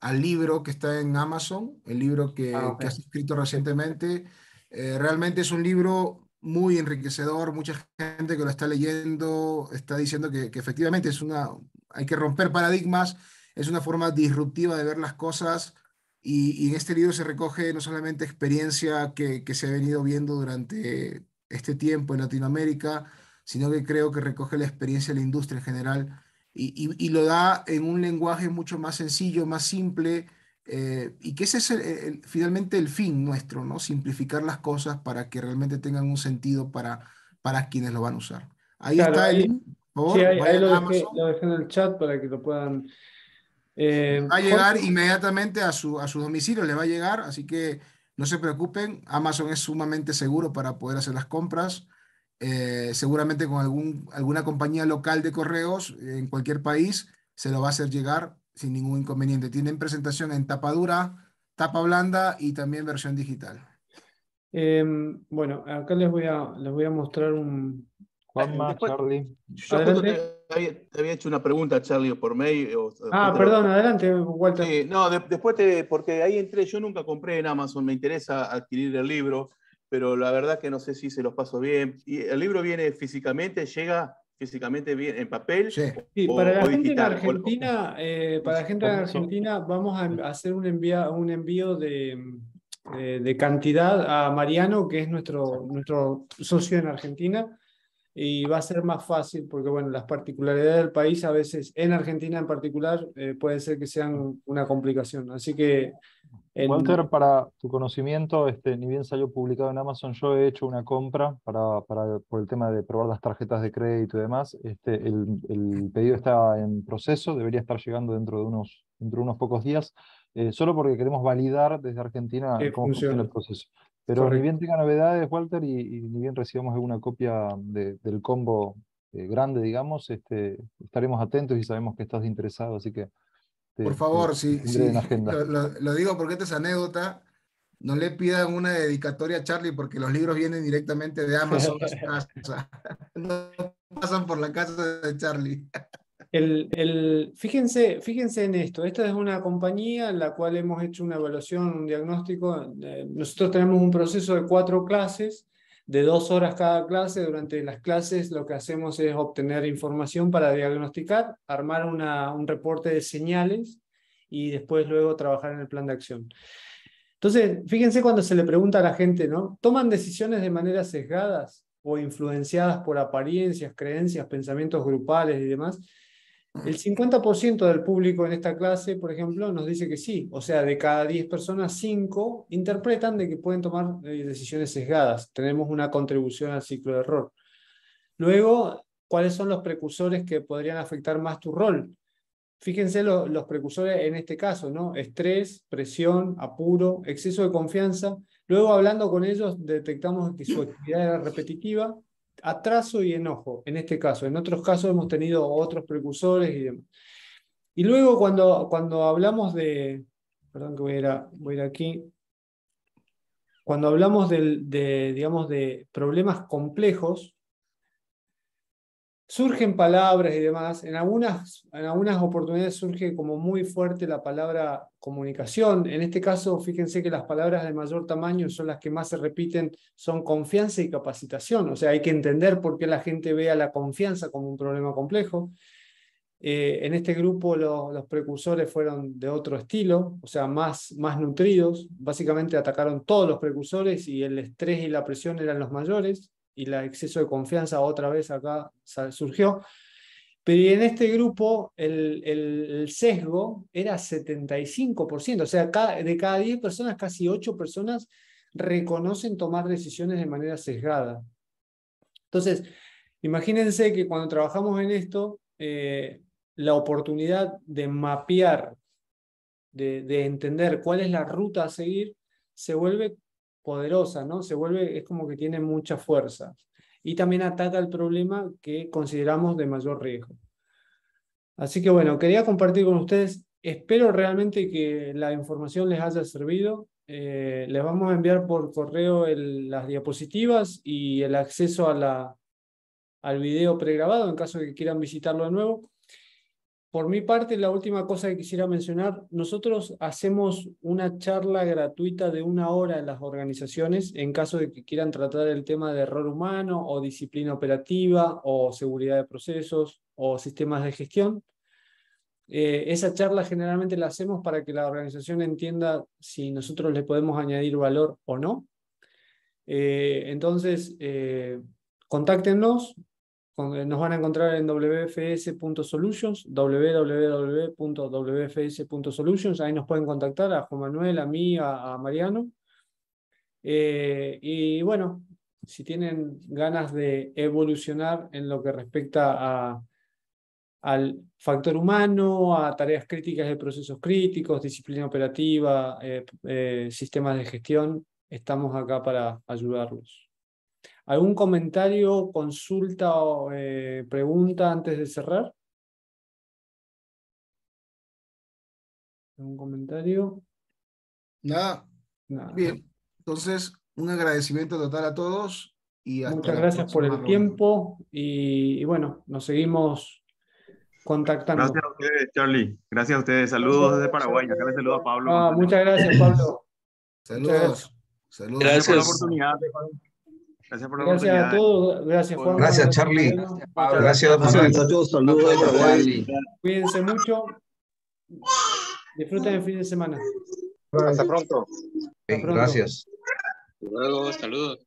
Speaker 2: al libro que está en Amazon, el libro que, ah, has escrito recientemente. Eh, realmente es un libro muy enriquecedor, mucha gente que lo está leyendo está diciendo que, efectivamente es una, hay que romper paradigmas, es una forma disruptiva de ver las cosas, y, en este libro se recoge no solamente experiencia que, que, se ha venido viendo durante este tiempo en Latinoamérica, sino que creo que recoge la experiencia de la industria en general y, y, lo da en un lenguaje mucho más sencillo, más simple, eh, y que ese es finalmente el fin nuestro, ¿no? Simplificar las cosas para que realmente tengan un sentido para, para quienes lo van a usar. Ahí está el... Favor, sí, ahí,
Speaker 1: lo, dejé, en el chat para que lo puedan... Eh, va a llegar inmediatamente a su, a su
Speaker 2: domicilio, le va a llegar, así que no se preocupen, Amazon es sumamente seguro para poder hacer las compras. Eh, seguramente con algún, alguna compañía local de correos en cualquier país se lo va a hacer llegar sin ningún inconveniente. Tienen presentación en tapa dura, tapa blanda y también versión digital.
Speaker 1: Em, bueno, acá les voy a, les voy a mostrar un... Juanma, Charlie. Yo
Speaker 10: te había, hecho una pregunta, Charlie, por mail. ah, perdón, adelante, Walter. no, después te, porque ahí entré, yo nunca compré en Amazon, me interesa adquirir el libro pero la verdad que no sé si se los paso bien. Y el libro viene físicamente, llega físicamente bien en papel. Sí. para, la gente en
Speaker 1: Argentina, para gente en Argentina, vamos a hacer un, un envío de, cantidad a Mariano, que es nuestro, nuestro socio en Argentina. Y va a ser más fácil porque, bueno, las particularidades del país a veces, en Argentina en particular, eh, puede ser que sean una complicación. Así que Walter, para tu conocimiento, este, ni bien salió publicado en Amazon, yo he hecho una compra
Speaker 7: para, para por el tema de probar las tarjetas de crédito y demás. Este, el, pedido está en proceso, debería estar llegando dentro de unos, dentro de unos pocos días, eh, solo porque queremos validar desde Argentina cómo funciona. el proceso. Pero ni bien tenga novedades, Walter, y, ni bien recibamos alguna copia del combo eh, grande, digamos, este, estaremos atentos y sabemos que estás interesado, así que este, por favor, sí,
Speaker 2: lo, digo porque esta es anécdota. No le pidan una dedicatoria a Charlie porque los libros vienen directamente de Amazon.
Speaker 1: no (laughs) (laughs) pasan por la casa de Charlie. El, fíjense, fíjense en esto, esta es una compañía en la cual hemos hecho una evaluación, un diagnóstico. Eh, nosotros tenemos un proceso de cuatro clases de dos horas cada clase. Durante las clases lo que hacemos es obtener información para diagnosticar, armar un reporte de señales y después luego trabajar en el plan de acción. Entonces, fíjense cuando se le pregunta a la gente, ¿no? ¿Toman decisiones de manera sesgadas o influenciadas por apariencias, creencias, pensamientos grupales y demás? El 50% del público en esta clase, por ejemplo, nos dice que sí. O sea, de cada 10 personas, 5 interpretan de que pueden tomar eh, decisiones sesgadas. Tenemos una contribución al ciclo de error. Luego, ¿cuáles son los precursores que podrían afectar más tu rol? Fíjense los precursores en este caso, ¿no? Estrés, presión, apuro, exceso de confianza. Luego, hablando con ellos, detectamos que su actividad era repetitiva atraso y enojo, en este caso. En otros casos hemos tenido otros precursores y demás. Y luego cuando, cuando hablamos de, perdón que voy a ir, voy a ir aquí, cuando hablamos de, de, digamos, de problemas complejos, surgen palabras y demás. En algunas, en algunas oportunidades surge como muy fuerte la palabra comunicación. En este caso, fíjense que las palabras de mayor tamaño son las que más se repiten, son confianza y capacitación. O sea, hay que entender por qué la gente ve la confianza como un problema complejo. Eh, en este grupo los precursores fueron de otro estilo, o sea, más, más nutridos. Básicamente atacaron todos los precursores y el estrés y la presión eran los mayores y el exceso de confianza otra vez acá surgió. Pero en este grupo el, sesgo era 75%, o sea, de cada 10 personas, casi 8 personas reconocen tomar decisiones de manera sesgada. Entonces, imagínense que cuando trabajamos en esto, eh, la oportunidad de mapear, de, de entender cuál es la ruta a seguir, se vuelve poderosa, ¿no? Se vuelve, es como que tiene mucha fuerza. Y también ataca el problema que consideramos de mayor riesgo. Así que bueno, quería compartir con ustedes. Espero realmente que la información les haya servido. Eh, les vamos a enviar por correo las diapositivas y el acceso al video pregrabado en caso de que quieran visitarlo de nuevo. Por mi parte, la última cosa que quisiera mencionar, nosotros hacemos una charla gratuita de una hora en las organizaciones en caso de que quieran tratar el tema de error humano o disciplina operativa o seguridad de procesos o sistemas de gestión. Eh, esa charla generalmente la hacemos para que la organización entienda si nosotros le podemos añadir valor o no. Eh, entonces, eh, contáctenos, eh, nos van a encontrar en wfs.solutions, www.wfs.solutions. Ahí nos pueden contactar a Juan Manuel, a mí, a, Mariano. Eh, y bueno, si tienen ganas de evolucionar en lo que respecta al factor humano, a tareas críticas de procesos críticos, disciplina operativa, eh, sistemas de gestión, estamos acá para ayudarlos. ¿Algún comentario, consulta o eh, pregunta antes de cerrar?
Speaker 5: ¿Algún comentario?
Speaker 2: Nada. Bien. Entonces, un agradecimiento total a todos. Y
Speaker 10: Muchas gracias por el
Speaker 1: tiempo y, bueno, nos seguimos contactando. Gracias
Speaker 10: a ustedes, Charlie. Gracias a ustedes. Saludos desde Paraguay. Acá les saludo a Pablo. Ah, muchas gracias,
Speaker 1: Pablo.
Speaker 4: Saludos. gracias.
Speaker 10: Saludos. Gracias por la
Speaker 4: oportunidad. Gracias por a
Speaker 1: todos. Gracias, Juan. Gracias, Charlie. Gracias, Pablo. Gracias, Saludos. Cuídense mucho. Disfruten el fin de semana. Hasta pronto. Hasta Gracias. saludos.